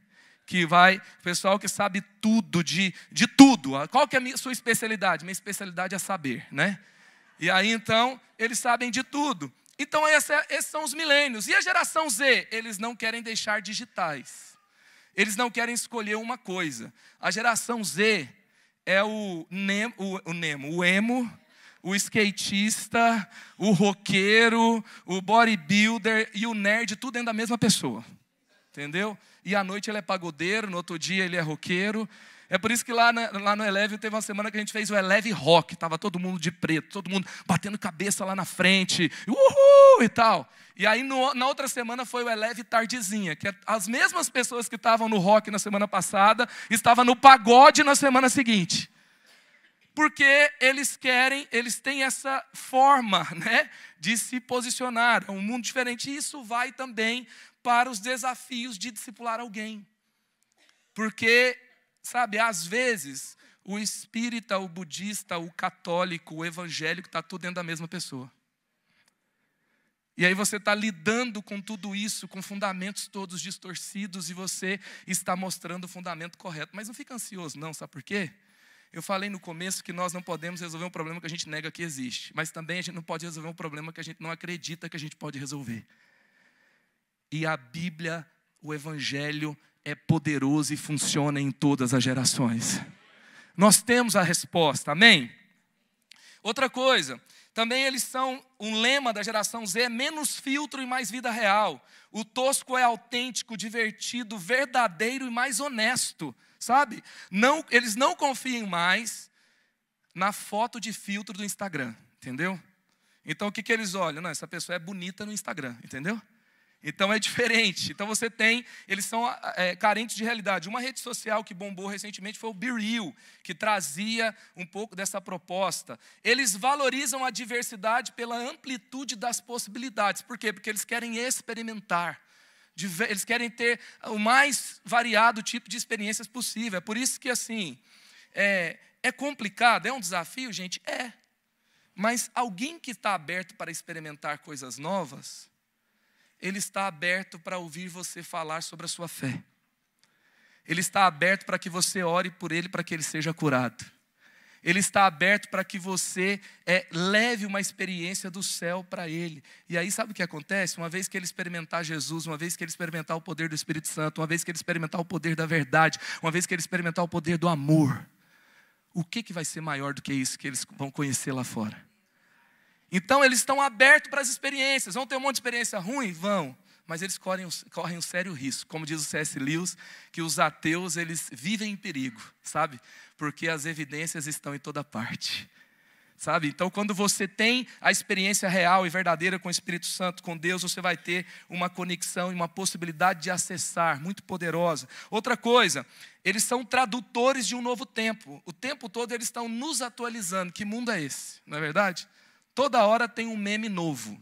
que vai, pessoal que sabe tudo de, de tudo. Ah, qual que é a minha, sua especialidade? Minha especialidade é saber, né? E aí então, eles sabem de tudo. Então, essa, esses são os milênios. E a geração Z? Eles não querem deixar digitais. Eles não querem escolher uma coisa. A geração Z é o Nemo, o, o, Nemo, o emo, o skatista, o roqueiro, o bodybuilder e o nerd, tudo dentro da mesma pessoa. Entendeu? e à noite ele é pagodeiro, no outro dia ele é roqueiro. É por isso que lá, na, lá no Eleve teve uma semana que a gente fez o Eleve Rock, estava todo mundo de preto, todo mundo batendo cabeça lá na frente, uhul e tal. E aí no, na outra semana foi o Eleve Tardezinha, que é as mesmas pessoas que estavam no rock na semana passada estavam no pagode na semana seguinte porque eles querem, eles têm essa forma né, de se posicionar, é um mundo diferente. E isso vai também para os desafios de discipular alguém. Porque, sabe, às vezes o espírita, o budista, o católico, o evangélico, está tudo dentro da mesma pessoa. E aí você está lidando com tudo isso, com fundamentos todos distorcidos, e você está mostrando o fundamento correto. Mas não fica ansioso, não, sabe por quê? Eu falei no começo que nós não podemos resolver um problema que a gente nega que existe, mas também a gente não pode resolver um problema que a gente não acredita que a gente pode resolver. E a Bíblia, o Evangelho, é poderoso e funciona em todas as gerações. Nós temos a resposta, amém? Outra coisa, também eles são um lema da geração Z: menos filtro e mais vida real. O tosco é autêntico, divertido, verdadeiro e mais honesto, sabe? Não, eles não confiam mais na foto de filtro do Instagram, entendeu? Então o que, que eles olham? Não, essa pessoa é bonita no Instagram, entendeu? Então é diferente. Então você tem, eles são é, carentes de realidade. Uma rede social que bombou recentemente foi o Be Real, que trazia um pouco dessa proposta. Eles valorizam a diversidade pela amplitude das possibilidades. Por quê? Porque eles querem experimentar. Eles querem ter o mais variado tipo de experiências possível. É por isso que assim é, é complicado, é um desafio, gente. É. Mas alguém que está aberto para experimentar coisas novas ele está aberto para ouvir você falar sobre a sua fé. Ele está aberto para que você ore por ele para que ele seja curado. Ele está aberto para que você é, leve uma experiência do céu para ele. E aí, sabe o que acontece? Uma vez que ele experimentar Jesus, uma vez que ele experimentar o poder do Espírito Santo, uma vez que ele experimentar o poder da verdade, uma vez que ele experimentar o poder do amor, o que, que vai ser maior do que isso que eles vão conhecer lá fora? Então eles estão abertos para as experiências. Vão ter um monte de experiência ruim? Vão. Mas eles correm, correm um sério risco. Como diz o C.S. Lewis, que os ateus eles vivem em perigo, sabe? Porque as evidências estão em toda parte. Sabe? Então, quando você tem a experiência real e verdadeira com o Espírito Santo, com Deus, você vai ter uma conexão e uma possibilidade de acessar muito poderosa. Outra coisa, eles são tradutores de um novo tempo. O tempo todo eles estão nos atualizando. Que mundo é esse? Não é verdade? Toda hora tem um meme novo.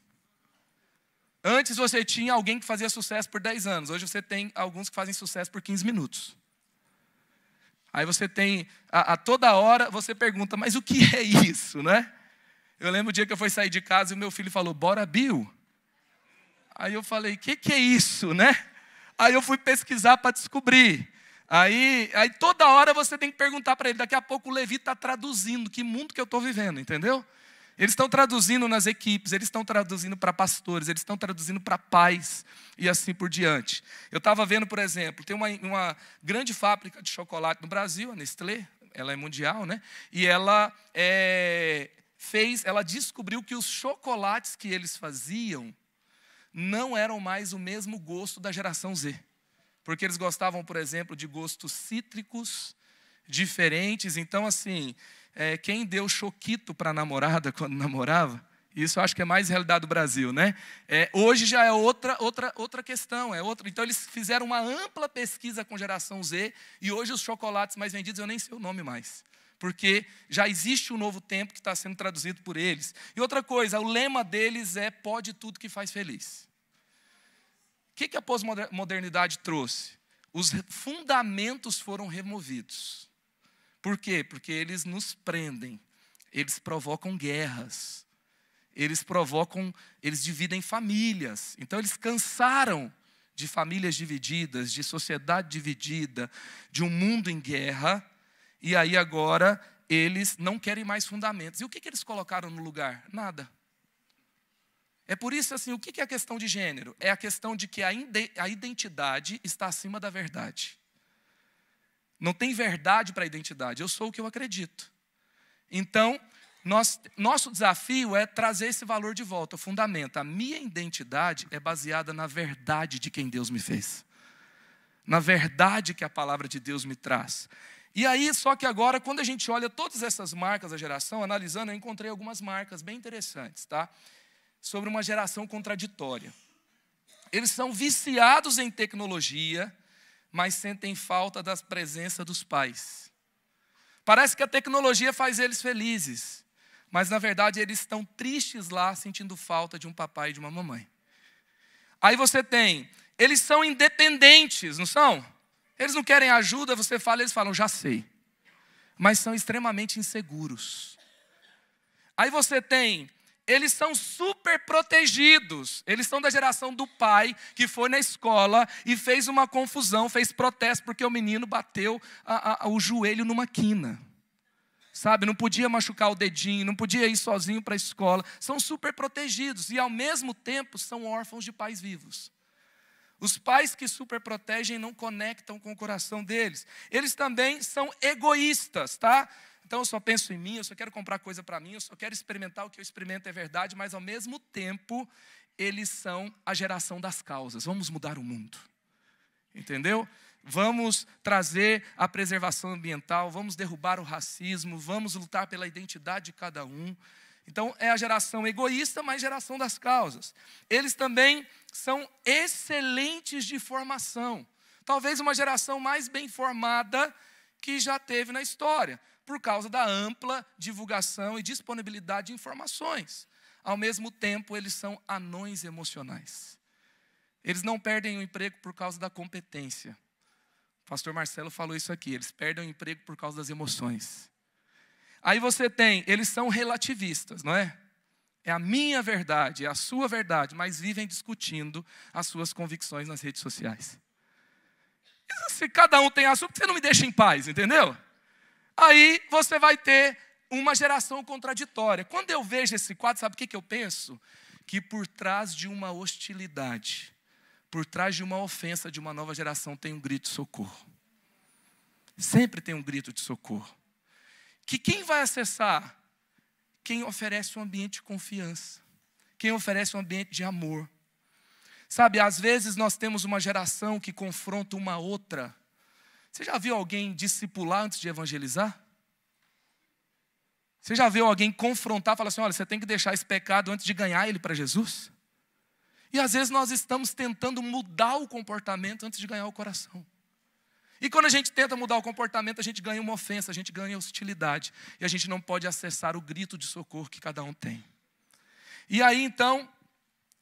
Antes você tinha alguém que fazia sucesso por 10 anos, hoje você tem alguns que fazem sucesso por 15 minutos. Aí você tem, a, a toda hora você pergunta, mas o que é isso, né? Eu lembro o dia que eu fui sair de casa e o meu filho falou, bora Bill. Aí eu falei, o que, que é isso, né? Aí eu fui pesquisar para descobrir. Aí, aí toda hora você tem que perguntar para ele. Daqui a pouco o Levi está traduzindo que mundo que eu estou vivendo, entendeu? Eles estão traduzindo nas equipes, eles estão traduzindo para pastores, eles estão traduzindo para pais e assim por diante. Eu estava vendo, por exemplo, tem uma, uma grande fábrica de chocolate no Brasil, a Nestlé, ela é mundial, né? E ela é, fez, ela descobriu que os chocolates que eles faziam não eram mais o mesmo gosto da geração Z. Porque eles gostavam, por exemplo, de gostos cítricos diferentes. Então, assim, é, quem deu choquito para a namorada quando namorava, isso eu acho que é mais realidade do Brasil, né? É, hoje já é outra, outra, outra questão, é outra. Então eles fizeram uma ampla pesquisa com geração Z e hoje os chocolates mais vendidos eu nem sei o nome mais, porque já existe um novo tempo que está sendo traduzido por eles. E outra coisa, o lema deles é pode tudo que faz feliz. O que, que a pós-modernidade trouxe? Os fundamentos foram removidos. Por quê? Porque eles nos prendem, eles provocam guerras, eles provocam, eles dividem famílias. Então eles cansaram de famílias divididas, de sociedade dividida, de um mundo em guerra, e aí agora eles não querem mais fundamentos. E o que, que eles colocaram no lugar? Nada. É por isso assim, o que é a questão de gênero? É a questão de que a identidade está acima da verdade. Não tem verdade para a identidade. Eu sou o que eu acredito. Então, nós, nosso desafio é trazer esse valor de volta, o fundamento. A minha identidade é baseada na verdade de quem Deus me fez, na verdade que a palavra de Deus me traz. E aí, só que agora, quando a gente olha todas essas marcas da geração, analisando, eu encontrei algumas marcas bem interessantes, tá? Sobre uma geração contraditória. Eles são viciados em tecnologia, mas sentem falta da presença dos pais. Parece que a tecnologia faz eles felizes, mas na verdade eles estão tristes lá, sentindo falta de um papai e de uma mamãe. Aí você tem, eles são independentes, não são? Eles não querem ajuda, você fala, eles falam, já sei. Mas são extremamente inseguros. Aí você tem eles são super protegidos. Eles são da geração do pai que foi na escola e fez uma confusão, fez protesto porque o menino bateu a, a, o joelho numa quina. Sabe, não podia machucar o dedinho, não podia ir sozinho para a escola. São super protegidos e ao mesmo tempo são órfãos de pais vivos. Os pais que super protegem não conectam com o coração deles. Eles também são egoístas, tá? Então eu só penso em mim, eu só quero comprar coisa para mim, eu só quero experimentar o que eu experimento é verdade, mas ao mesmo tempo eles são a geração das causas. Vamos mudar o mundo. Entendeu? Vamos trazer a preservação ambiental, vamos derrubar o racismo, vamos lutar pela identidade de cada um. Então, é a geração egoísta, mas geração das causas. Eles também são excelentes de formação. Talvez uma geração mais bem formada que já teve na história por causa da ampla divulgação e disponibilidade de informações. Ao mesmo tempo, eles são anões emocionais. Eles não perdem o emprego por causa da competência. O pastor Marcelo falou isso aqui, eles perdem o emprego por causa das emoções. Aí você tem, eles são relativistas, não é? É a minha verdade, é a sua verdade, mas vivem discutindo as suas convicções nas redes sociais. Se cada um tem a sua, você não me deixa em paz, entendeu? Aí você vai ter uma geração contraditória. Quando eu vejo esse quadro, sabe o que, eu penso? Que por trás de uma hostilidade, por trás de uma ofensa de uma nova geração, tem um grito de socorro. Sempre tem um grito de socorro. Que quem vai acessar? Quem oferece um ambiente de confiança, quem oferece um ambiente de amor. Sabe, às vezes nós temos uma geração que confronta uma outra você já viu alguém discipular antes de evangelizar? Você já viu alguém confrontar, falar assim: olha, você tem que deixar esse pecado antes de ganhar ele para Jesus? E às vezes nós estamos tentando mudar o comportamento antes de ganhar o coração. E quando a gente tenta mudar o comportamento, a gente ganha uma ofensa, a gente ganha hostilidade. E a gente não pode acessar o grito de socorro que cada um tem. E aí então,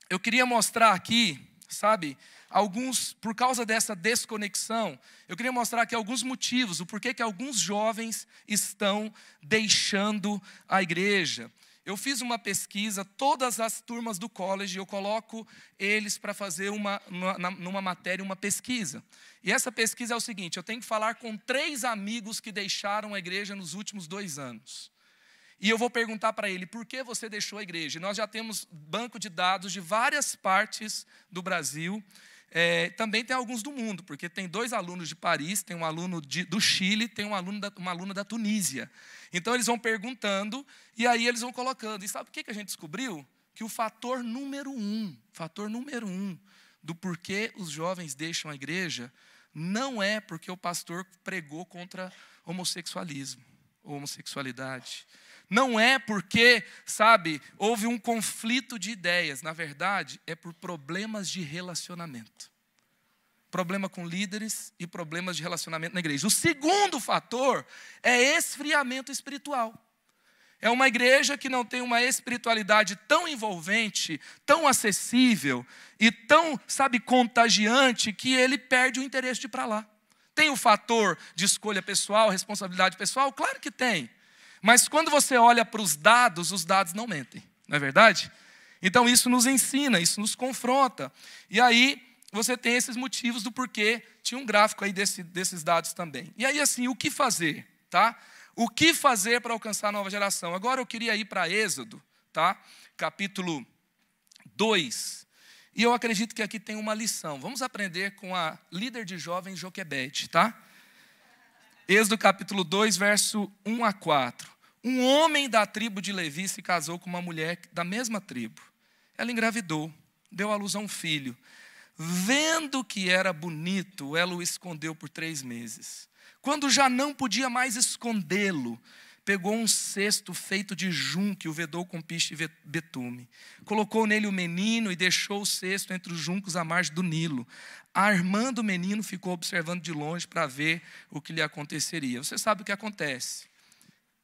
eu queria mostrar aqui sabe? Alguns, por causa dessa desconexão, eu queria mostrar aqui alguns motivos, o porquê que alguns jovens estão deixando a igreja. Eu fiz uma pesquisa, todas as turmas do college, eu coloco eles para fazer uma, numa, numa matéria uma pesquisa. E essa pesquisa é o seguinte: eu tenho que falar com três amigos que deixaram a igreja nos últimos dois anos. E eu vou perguntar para ele, por que você deixou a igreja? Nós já temos banco de dados de várias partes do Brasil, é, também tem alguns do mundo, porque tem dois alunos de Paris, tem um aluno de, do Chile, tem um aluno da, uma aluna da Tunísia. Então eles vão perguntando e aí eles vão colocando. E sabe o que, que a gente descobriu? Que o fator número um, fator número um do porquê os jovens deixam a igreja, não é porque o pastor pregou contra homossexualismo ou homossexualidade. Não é porque, sabe, houve um conflito de ideias. Na verdade, é por problemas de relacionamento. Problema com líderes e problemas de relacionamento na igreja. O segundo fator é esfriamento espiritual. É uma igreja que não tem uma espiritualidade tão envolvente, tão acessível e tão, sabe, contagiante que ele perde o interesse de ir para lá. Tem o fator de escolha pessoal, responsabilidade pessoal? Claro que tem. Mas quando você olha para os dados, os dados não mentem, não é verdade? Então isso nos ensina, isso nos confronta. E aí você tem esses motivos do porquê. Tinha um gráfico aí desse, desses dados também. E aí, assim, o que fazer? Tá? O que fazer para alcançar a nova geração? Agora eu queria ir para Êxodo, tá? capítulo 2. E eu acredito que aqui tem uma lição. Vamos aprender com a líder de jovens Joquebede, tá? Êxodo capítulo 2, verso 1 a 4. Um homem da tribo de Levi se casou com uma mulher da mesma tribo. Ela engravidou, deu à luz a um filho. Vendo que era bonito, ela o escondeu por três meses. Quando já não podia mais escondê-lo, pegou um cesto feito de junco e o vedou com piche e betume. Colocou nele o menino e deixou o cesto entre os juncos à margem do Nilo. Armando o menino ficou observando de longe para ver o que lhe aconteceria. Você sabe o que acontece.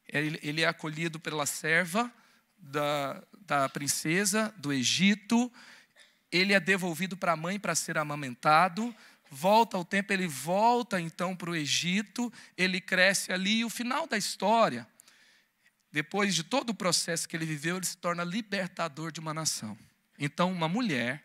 Ele é acolhido pela serva da, da princesa do Egito, ele é devolvido para a mãe para ser amamentado volta ao tempo, ele volta então para o Egito, ele cresce ali, e o final da história depois de todo o processo que ele viveu, ele se torna libertador de uma nação. Então, uma mulher,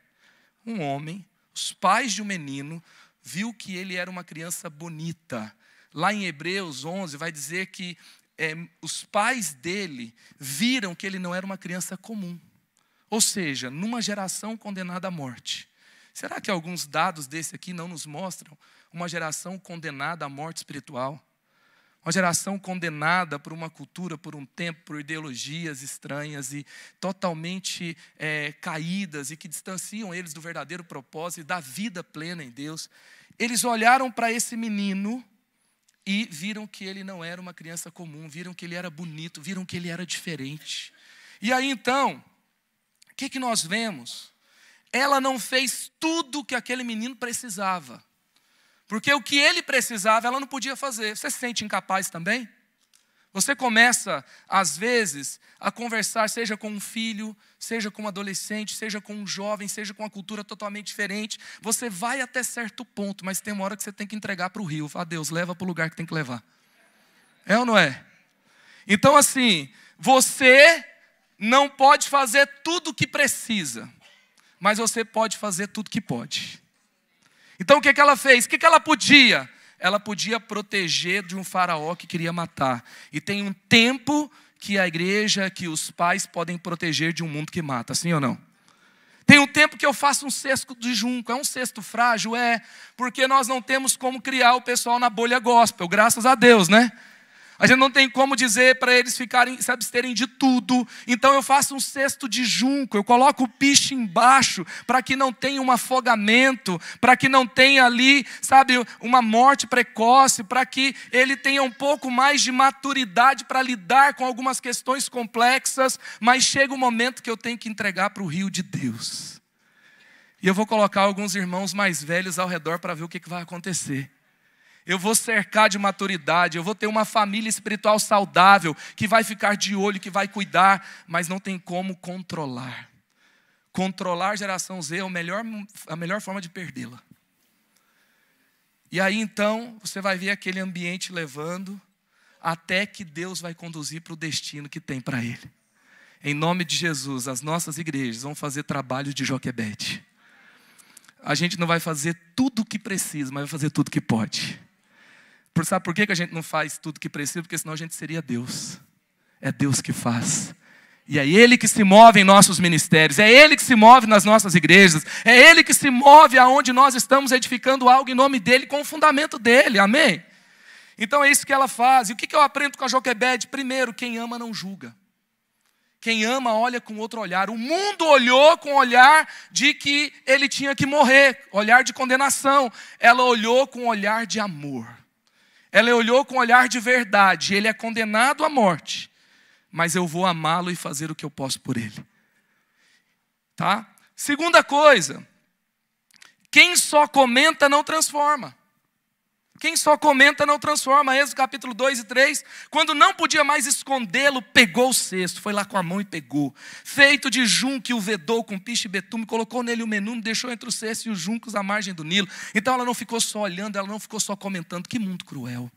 um homem, os pais de um menino, viu que ele era uma criança bonita. Lá em Hebreus 11 vai dizer que é, os pais dele viram que ele não era uma criança comum. Ou seja, numa geração condenada à morte. Será que alguns dados desse aqui não nos mostram uma geração condenada à morte espiritual? Uma geração condenada por uma cultura, por um tempo, por ideologias estranhas e totalmente é, caídas e que distanciam eles do verdadeiro propósito e da vida plena em Deus. Eles olharam para esse menino e viram que ele não era uma criança comum, viram que ele era bonito, viram que ele era diferente. E aí então, o que, que nós vemos? Ela não fez tudo que aquele menino precisava. Porque o que ele precisava, ela não podia fazer. Você se sente incapaz também? Você começa, às vezes, a conversar, seja com um filho, seja com um adolescente, seja com um jovem, seja com uma cultura totalmente diferente. Você vai até certo ponto, mas tem uma hora que você tem que entregar para o rio. Fala, Deus, leva para o lugar que tem que levar. É ou não é? Então, assim, você não pode fazer tudo o que precisa, mas você pode fazer tudo que pode. Então o que, é que ela fez? O que, é que ela podia? Ela podia proteger de um faraó que queria matar. E tem um tempo que a igreja, que os pais podem proteger de um mundo que mata, sim ou não? Tem um tempo que eu faço um cesto de junco, é um cesto frágil, é, porque nós não temos como criar o pessoal na bolha gospel, graças a Deus, né? A gente não tem como dizer para eles ficarem, se absterem de tudo. Então eu faço um cesto de junco, eu coloco o piche embaixo para que não tenha um afogamento, para que não tenha ali, sabe, uma morte precoce, para que ele tenha um pouco mais de maturidade para lidar com algumas questões complexas, mas chega o um momento que eu tenho que entregar para o rio de Deus. E eu vou colocar alguns irmãos mais velhos ao redor para ver o que, que vai acontecer eu vou cercar de maturidade, eu vou ter uma família espiritual saudável, que vai ficar de olho, que vai cuidar, mas não tem como controlar. Controlar a geração Z é a melhor, a melhor forma de perdê-la. E aí então você vai ver aquele ambiente levando, até que Deus vai conduzir para o destino que tem para ele. Em nome de Jesus, as nossas igrejas vão fazer trabalho de joquebete. A gente não vai fazer tudo o que precisa, mas vai fazer tudo o que pode. Por, sabe por que a gente não faz tudo que precisa? Porque senão a gente seria Deus. É Deus que faz. E é Ele que se move em nossos ministérios, é Ele que se move nas nossas igrejas, é Ele que se move aonde nós estamos edificando algo em nome dEle, com o fundamento dEle, amém? Então é isso que ela faz. E o que eu aprendo com a Joquebed? Primeiro, quem ama não julga. Quem ama olha com outro olhar. O mundo olhou com o olhar de que ele tinha que morrer, olhar de condenação. Ela olhou com o olhar de amor. Ela olhou com olhar de verdade. Ele é condenado à morte, mas eu vou amá-lo e fazer o que eu posso por ele. Tá? Segunda coisa, quem só comenta não transforma. Quem só comenta não transforma. Êxodo capítulo 2 e 3. Quando não podia mais escondê-lo, pegou o cesto, foi lá com a mão e pegou. Feito de junco, o vedou com piche e betume, colocou nele o menudo, deixou entre o cesto e os juncos à margem do Nilo. Então ela não ficou só olhando, ela não ficou só comentando. Que mundo cruel.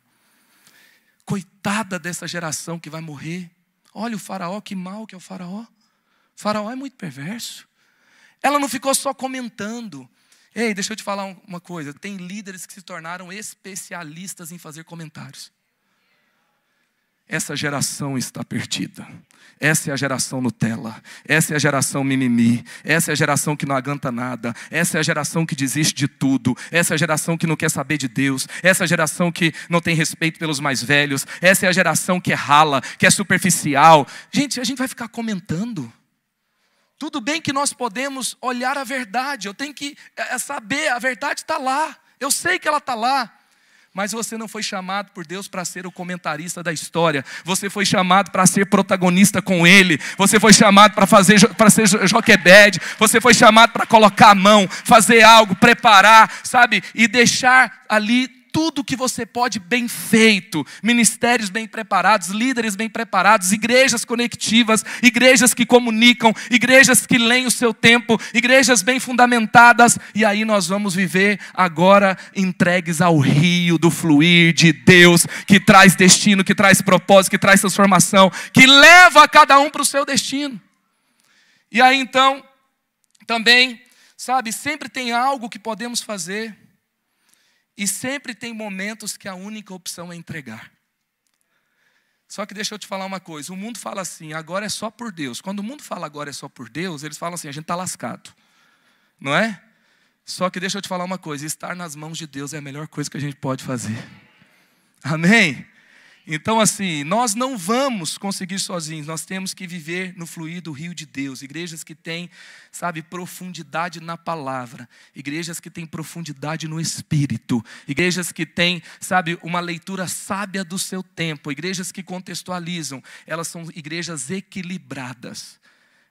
Coitada dessa geração que vai morrer. Olha o faraó, que mal que é o faraó. O faraó é muito perverso. Ela não ficou só comentando Ei, deixa eu te falar uma coisa: tem líderes que se tornaram especialistas em fazer comentários. Essa geração está perdida. Essa é a geração Nutella. Essa é a geração mimimi. Essa é a geração que não aguenta nada. Essa é a geração que desiste de tudo. Essa é a geração que não quer saber de Deus. Essa é a geração que não tem respeito pelos mais velhos. Essa é a geração que é rala, que é superficial. Gente, a gente vai ficar comentando. Tudo bem que nós podemos olhar a verdade, eu tenho que é, é saber, a verdade está lá, eu sei que ela está lá. Mas você não foi chamado por Deus para ser o comentarista da história. Você foi chamado para ser protagonista com Ele. Você foi chamado para fazer para ser joquebed. Você foi chamado para colocar a mão, fazer algo, preparar, sabe, e deixar ali tudo que você pode bem feito, ministérios bem preparados, líderes bem preparados, igrejas conectivas, igrejas que comunicam, igrejas que leem o seu tempo, igrejas bem fundamentadas, e aí nós vamos viver agora entregues ao rio do fluir de Deus, que traz destino, que traz propósito, que traz transformação, que leva cada um para o seu destino. E aí então, também, sabe, sempre tem algo que podemos fazer e sempre tem momentos que a única opção é entregar. Só que deixa eu te falar uma coisa: o mundo fala assim, agora é só por Deus. Quando o mundo fala agora é só por Deus, eles falam assim, a gente está lascado, não é? Só que deixa eu te falar uma coisa: estar nas mãos de Deus é a melhor coisa que a gente pode fazer. Amém? Então, assim, nós não vamos conseguir sozinhos, nós temos que viver no fluir do rio de Deus. Igrejas que têm, sabe, profundidade na palavra, igrejas que têm profundidade no espírito, igrejas que têm, sabe, uma leitura sábia do seu tempo, igrejas que contextualizam, elas são igrejas equilibradas.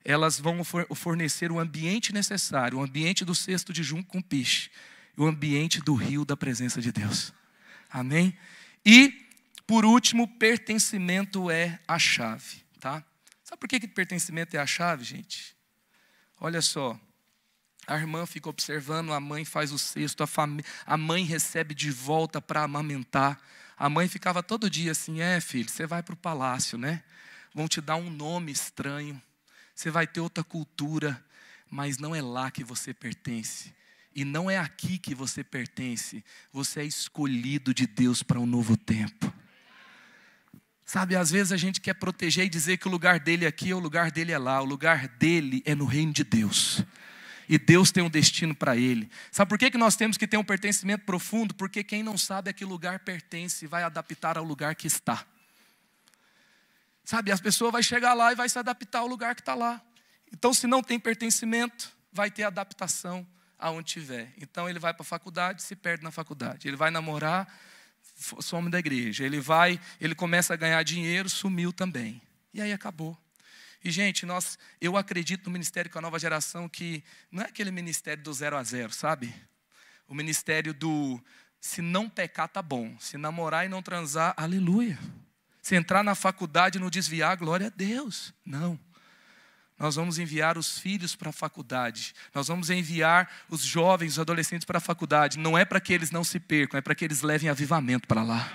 Elas vão fornecer o ambiente necessário, o ambiente do cesto de junco com piche, o ambiente do rio da presença de Deus. Amém? E por último, pertencimento é a chave, tá? Sabe por que, que pertencimento é a chave, gente? Olha só, a irmã fica observando, a mãe faz o cesto, a, a mãe recebe de volta para amamentar. A mãe ficava todo dia assim: é, filho, você vai para o palácio, né? Vão te dar um nome estranho, você vai ter outra cultura, mas não é lá que você pertence. E não é aqui que você pertence, você é escolhido de Deus para um novo tempo. Sabe, às vezes a gente quer proteger e dizer que o lugar dele é aqui, o lugar dele é lá, o lugar dele é no reino de Deus. E Deus tem um destino para ele. Sabe por que, que nós temos que ter um pertencimento profundo? Porque quem não sabe a que lugar pertence vai adaptar ao lugar que está. Sabe, as pessoas vai chegar lá e vai se adaptar ao lugar que está lá. Então, se não tem pertencimento, vai ter adaptação aonde tiver. Então, ele vai para a faculdade, se perde na faculdade. Ele vai namorar, some da igreja. Ele vai, ele começa a ganhar dinheiro, sumiu também. E aí acabou. E, gente, nós, eu acredito no ministério com a nova geração que não é aquele ministério do zero a zero, sabe? O ministério do se não pecar, tá bom. Se namorar e não transar, aleluia. Se entrar na faculdade e não desviar, glória a Deus. Não nós vamos enviar os filhos para a faculdade, nós vamos enviar os jovens, os adolescentes para a faculdade. Não é para que eles não se percam, é para que eles levem avivamento para lá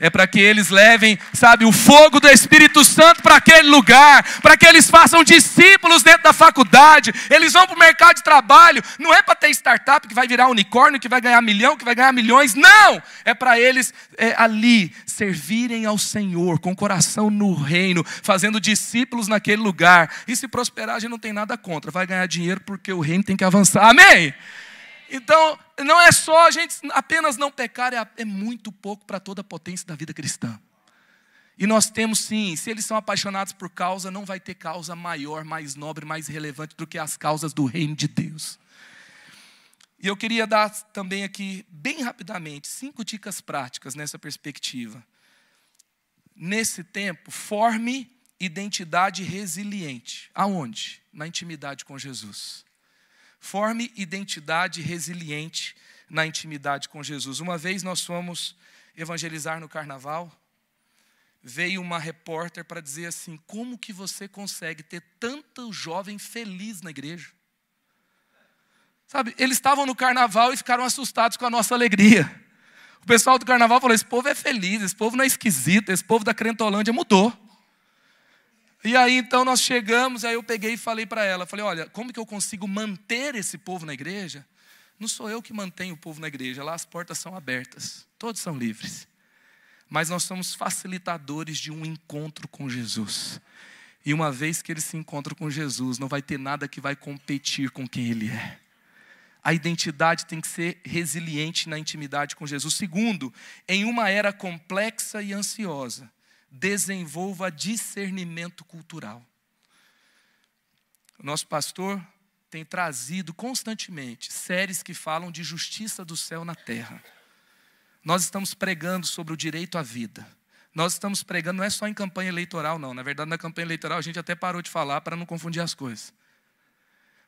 é para que eles levem, sabe, o fogo do Espírito Santo para aquele lugar, para que eles façam discípulos dentro da faculdade, eles vão para o mercado de trabalho, não é para ter startup que vai virar unicórnio, que vai ganhar milhão, que vai ganhar milhões, não! É para eles é, ali servirem ao Senhor, com o coração no reino, fazendo discípulos naquele lugar, e se prosperar, a gente não tem nada contra, vai ganhar dinheiro porque o reino tem que avançar, amém? Então, não é só a gente apenas não pecar, é, é muito pouco para toda a potência da vida cristã. E nós temos sim, se eles são apaixonados por causa, não vai ter causa maior, mais nobre, mais relevante do que as causas do reino de Deus. E eu queria dar também aqui, bem rapidamente, cinco dicas práticas nessa perspectiva. Nesse tempo, forme identidade resiliente. Aonde? Na intimidade com Jesus. Forme identidade resiliente na intimidade com Jesus. Uma vez nós fomos evangelizar no carnaval, veio uma repórter para dizer assim: "Como que você consegue ter tanto jovem feliz na igreja?" Sabe, eles estavam no carnaval e ficaram assustados com a nossa alegria. O pessoal do carnaval falou: "Esse povo é feliz, esse povo não é esquisito, esse povo da Crentolândia mudou." E aí então nós chegamos, aí eu peguei e falei para ela, falei, olha, como que eu consigo manter esse povo na igreja? Não sou eu que mantenho o povo na igreja, lá as portas são abertas, todos são livres. Mas nós somos facilitadores de um encontro com Jesus. E uma vez que ele se encontra com Jesus, não vai ter nada que vai competir com quem ele é. A identidade tem que ser resiliente na intimidade com Jesus. Segundo, em uma era complexa e ansiosa, desenvolva discernimento cultural. O nosso pastor tem trazido constantemente séries que falam de justiça do céu na terra. Nós estamos pregando sobre o direito à vida. Nós estamos pregando, não é só em campanha eleitoral, não. Na verdade, na campanha eleitoral a gente até parou de falar para não confundir as coisas.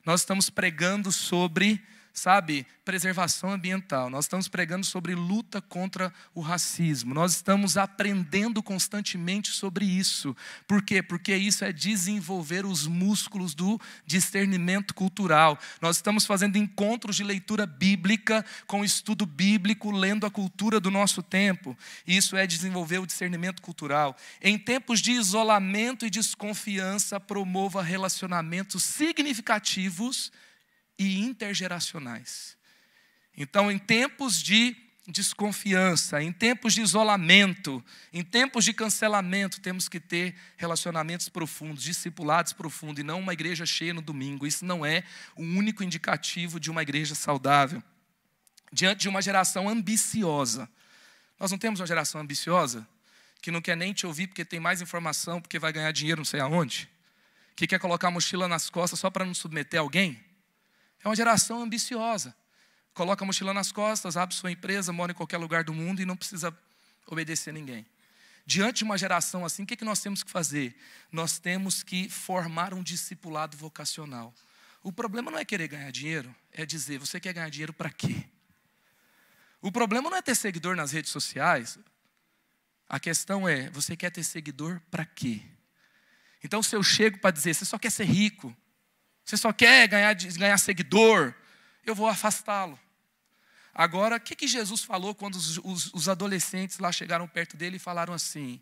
Nós estamos pregando sobre sabe, preservação ambiental, nós estamos pregando sobre luta contra o racismo, nós estamos aprendendo constantemente sobre isso. Por quê? Porque isso é desenvolver os músculos do discernimento cultural. Nós estamos fazendo encontros de leitura bíblica, com estudo bíblico, lendo a cultura do nosso tempo. Isso é desenvolver o discernimento cultural. Em tempos de isolamento e desconfiança, promova relacionamentos significativos e intergeracionais. Então, em tempos de desconfiança, em tempos de isolamento, em tempos de cancelamento, temos que ter relacionamentos profundos, discipulados profundos, e não uma igreja cheia no domingo. Isso não é o único indicativo de uma igreja saudável. Diante de uma geração ambiciosa, nós não temos uma geração ambiciosa que não quer nem te ouvir porque tem mais informação, porque vai ganhar dinheiro não sei aonde, que quer colocar a mochila nas costas só para não submeter alguém é uma geração ambiciosa. Coloca a mochila nas costas, abre sua empresa, mora em qualquer lugar do mundo e não precisa obedecer a ninguém. Diante de uma geração assim, o que, é que nós temos que fazer? Nós temos que formar um discipulado vocacional. O problema não é querer ganhar dinheiro, é dizer, você quer ganhar dinheiro para quê? O problema não é ter seguidor nas redes sociais. A questão é, você quer ter seguidor para quê? Então, se eu chego para dizer, você só quer ser rico, você só quer ganhar, ganhar seguidor, eu vou afastá-lo. Agora, o que, que, Jesus falou quando os, os, os, adolescentes lá chegaram perto dele e falaram assim: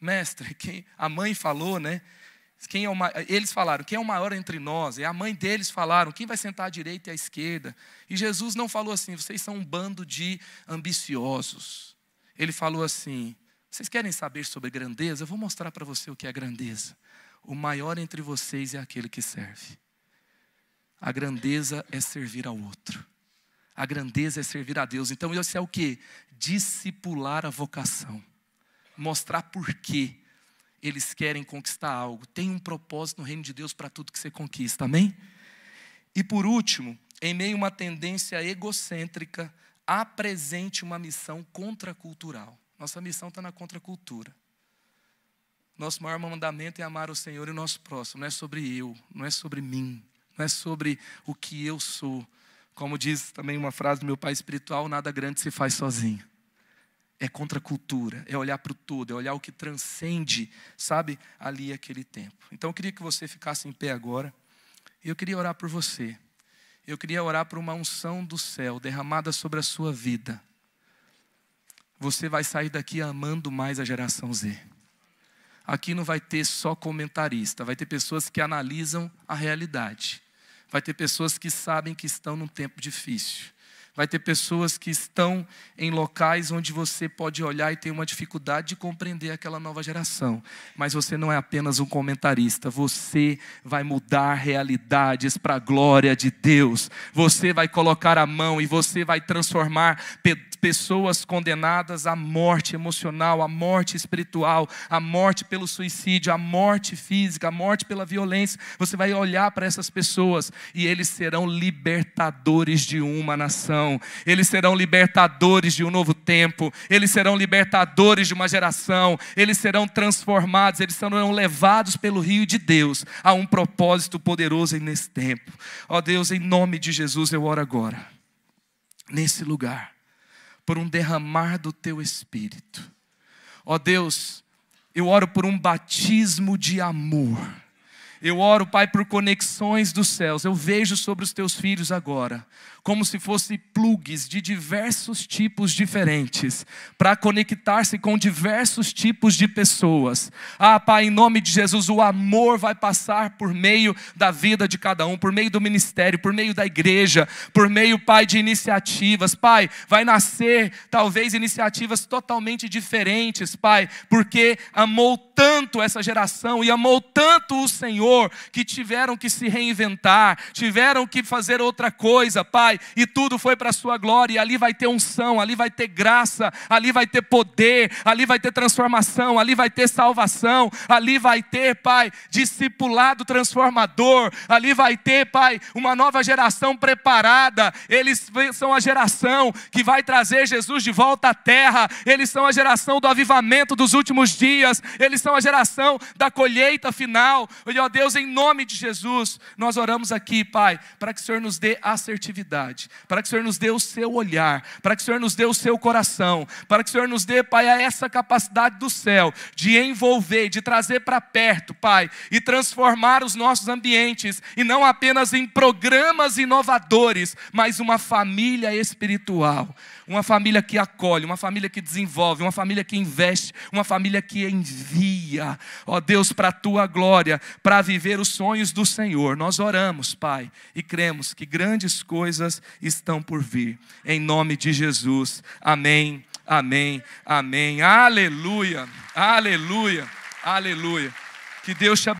Mestre, quem, a mãe falou, né? Quem é eles falaram: Quem é o maior entre nós? E a mãe deles falaram: Quem vai sentar à direita e à esquerda? E Jesus não falou assim: Vocês são um bando de ambiciosos. Ele falou assim: Vocês querem saber sobre grandeza? Eu vou mostrar para você o que é grandeza. O maior entre vocês é aquele que serve. A grandeza é servir ao outro. A grandeza é servir a Deus. Então, isso é o que? Discipular a vocação. Mostrar por que eles querem conquistar algo. Tem um propósito no reino de Deus para tudo que você conquista. Amém? E por último, em meio a uma tendência egocêntrica, apresente uma missão contracultural. Nossa missão está na contracultura. Nosso maior mandamento é amar o Senhor e o nosso próximo. Não é sobre eu, não é sobre mim, não é sobre o que eu sou. Como diz também uma frase do meu pai espiritual: nada grande se faz sozinho. É contra a cultura, é olhar para o todo, é olhar o que transcende, sabe, ali aquele tempo. Então eu queria que você ficasse em pé agora, e eu queria orar por você. Eu queria orar por uma unção do céu derramada sobre a sua vida. Você vai sair daqui amando mais a geração Z. Aqui não vai ter só comentarista, vai ter pessoas que analisam a realidade. Vai ter pessoas que sabem que estão num tempo difícil. Vai ter pessoas que estão em locais onde você pode olhar e ter uma dificuldade de compreender aquela nova geração. Mas você não é apenas um comentarista, você vai mudar realidades para a glória de Deus. Você vai colocar a mão e você vai transformar pessoas condenadas à morte emocional, à morte espiritual, à morte pelo suicídio, à morte física, à morte pela violência. Você vai olhar para essas pessoas e eles serão libertadores de uma nação, eles serão libertadores de um novo tempo, eles serão libertadores de uma geração, eles serão transformados, eles serão levados pelo rio de Deus a um propósito poderoso nesse tempo. Ó oh Deus, em nome de Jesus eu oro agora, nesse lugar por um derramar do teu espírito. Ó Deus, eu oro por um batismo de amor. Eu oro, Pai, por conexões dos céus. Eu vejo sobre os teus filhos agora como se fossem plugs de diversos tipos diferentes, para conectar-se com diversos tipos de pessoas. Ah, Pai, em nome de Jesus, o amor vai passar por meio da vida de cada um, por meio do ministério, por meio da igreja, por meio, Pai, de iniciativas. Pai, vai nascer talvez iniciativas totalmente diferentes, Pai, porque amou tanto essa geração e amou tanto o Senhor que tiveram que se reinventar, tiveram que fazer outra coisa, Pai. Pai, e tudo foi para a sua glória, e ali vai ter unção, ali vai ter graça, ali vai ter poder, ali vai ter transformação, ali vai ter salvação, ali vai ter, Pai, discipulado transformador, ali vai ter, Pai, uma nova geração preparada. Eles são a geração que vai trazer Jesus de volta à terra, eles são a geração do avivamento dos últimos dias, eles são a geração da colheita final. E ó Deus, em nome de Jesus, nós oramos aqui, Pai, para que o Senhor nos dê assertividade para que o Senhor nos dê o seu olhar, para que o Senhor nos dê o seu coração, para que o Senhor nos dê, Pai, essa capacidade do céu de envolver, de trazer para perto, Pai, e transformar os nossos ambientes, e não apenas em programas inovadores, mas uma família espiritual uma família que acolhe, uma família que desenvolve, uma família que investe, uma família que envia, ó Deus, para a tua glória, para viver os sonhos do Senhor. Nós oramos, Pai, e cremos que grandes coisas estão por vir. Em nome de Jesus. Amém. Amém. Amém. Aleluia. Aleluia. Aleluia. Que Deus te abençoe.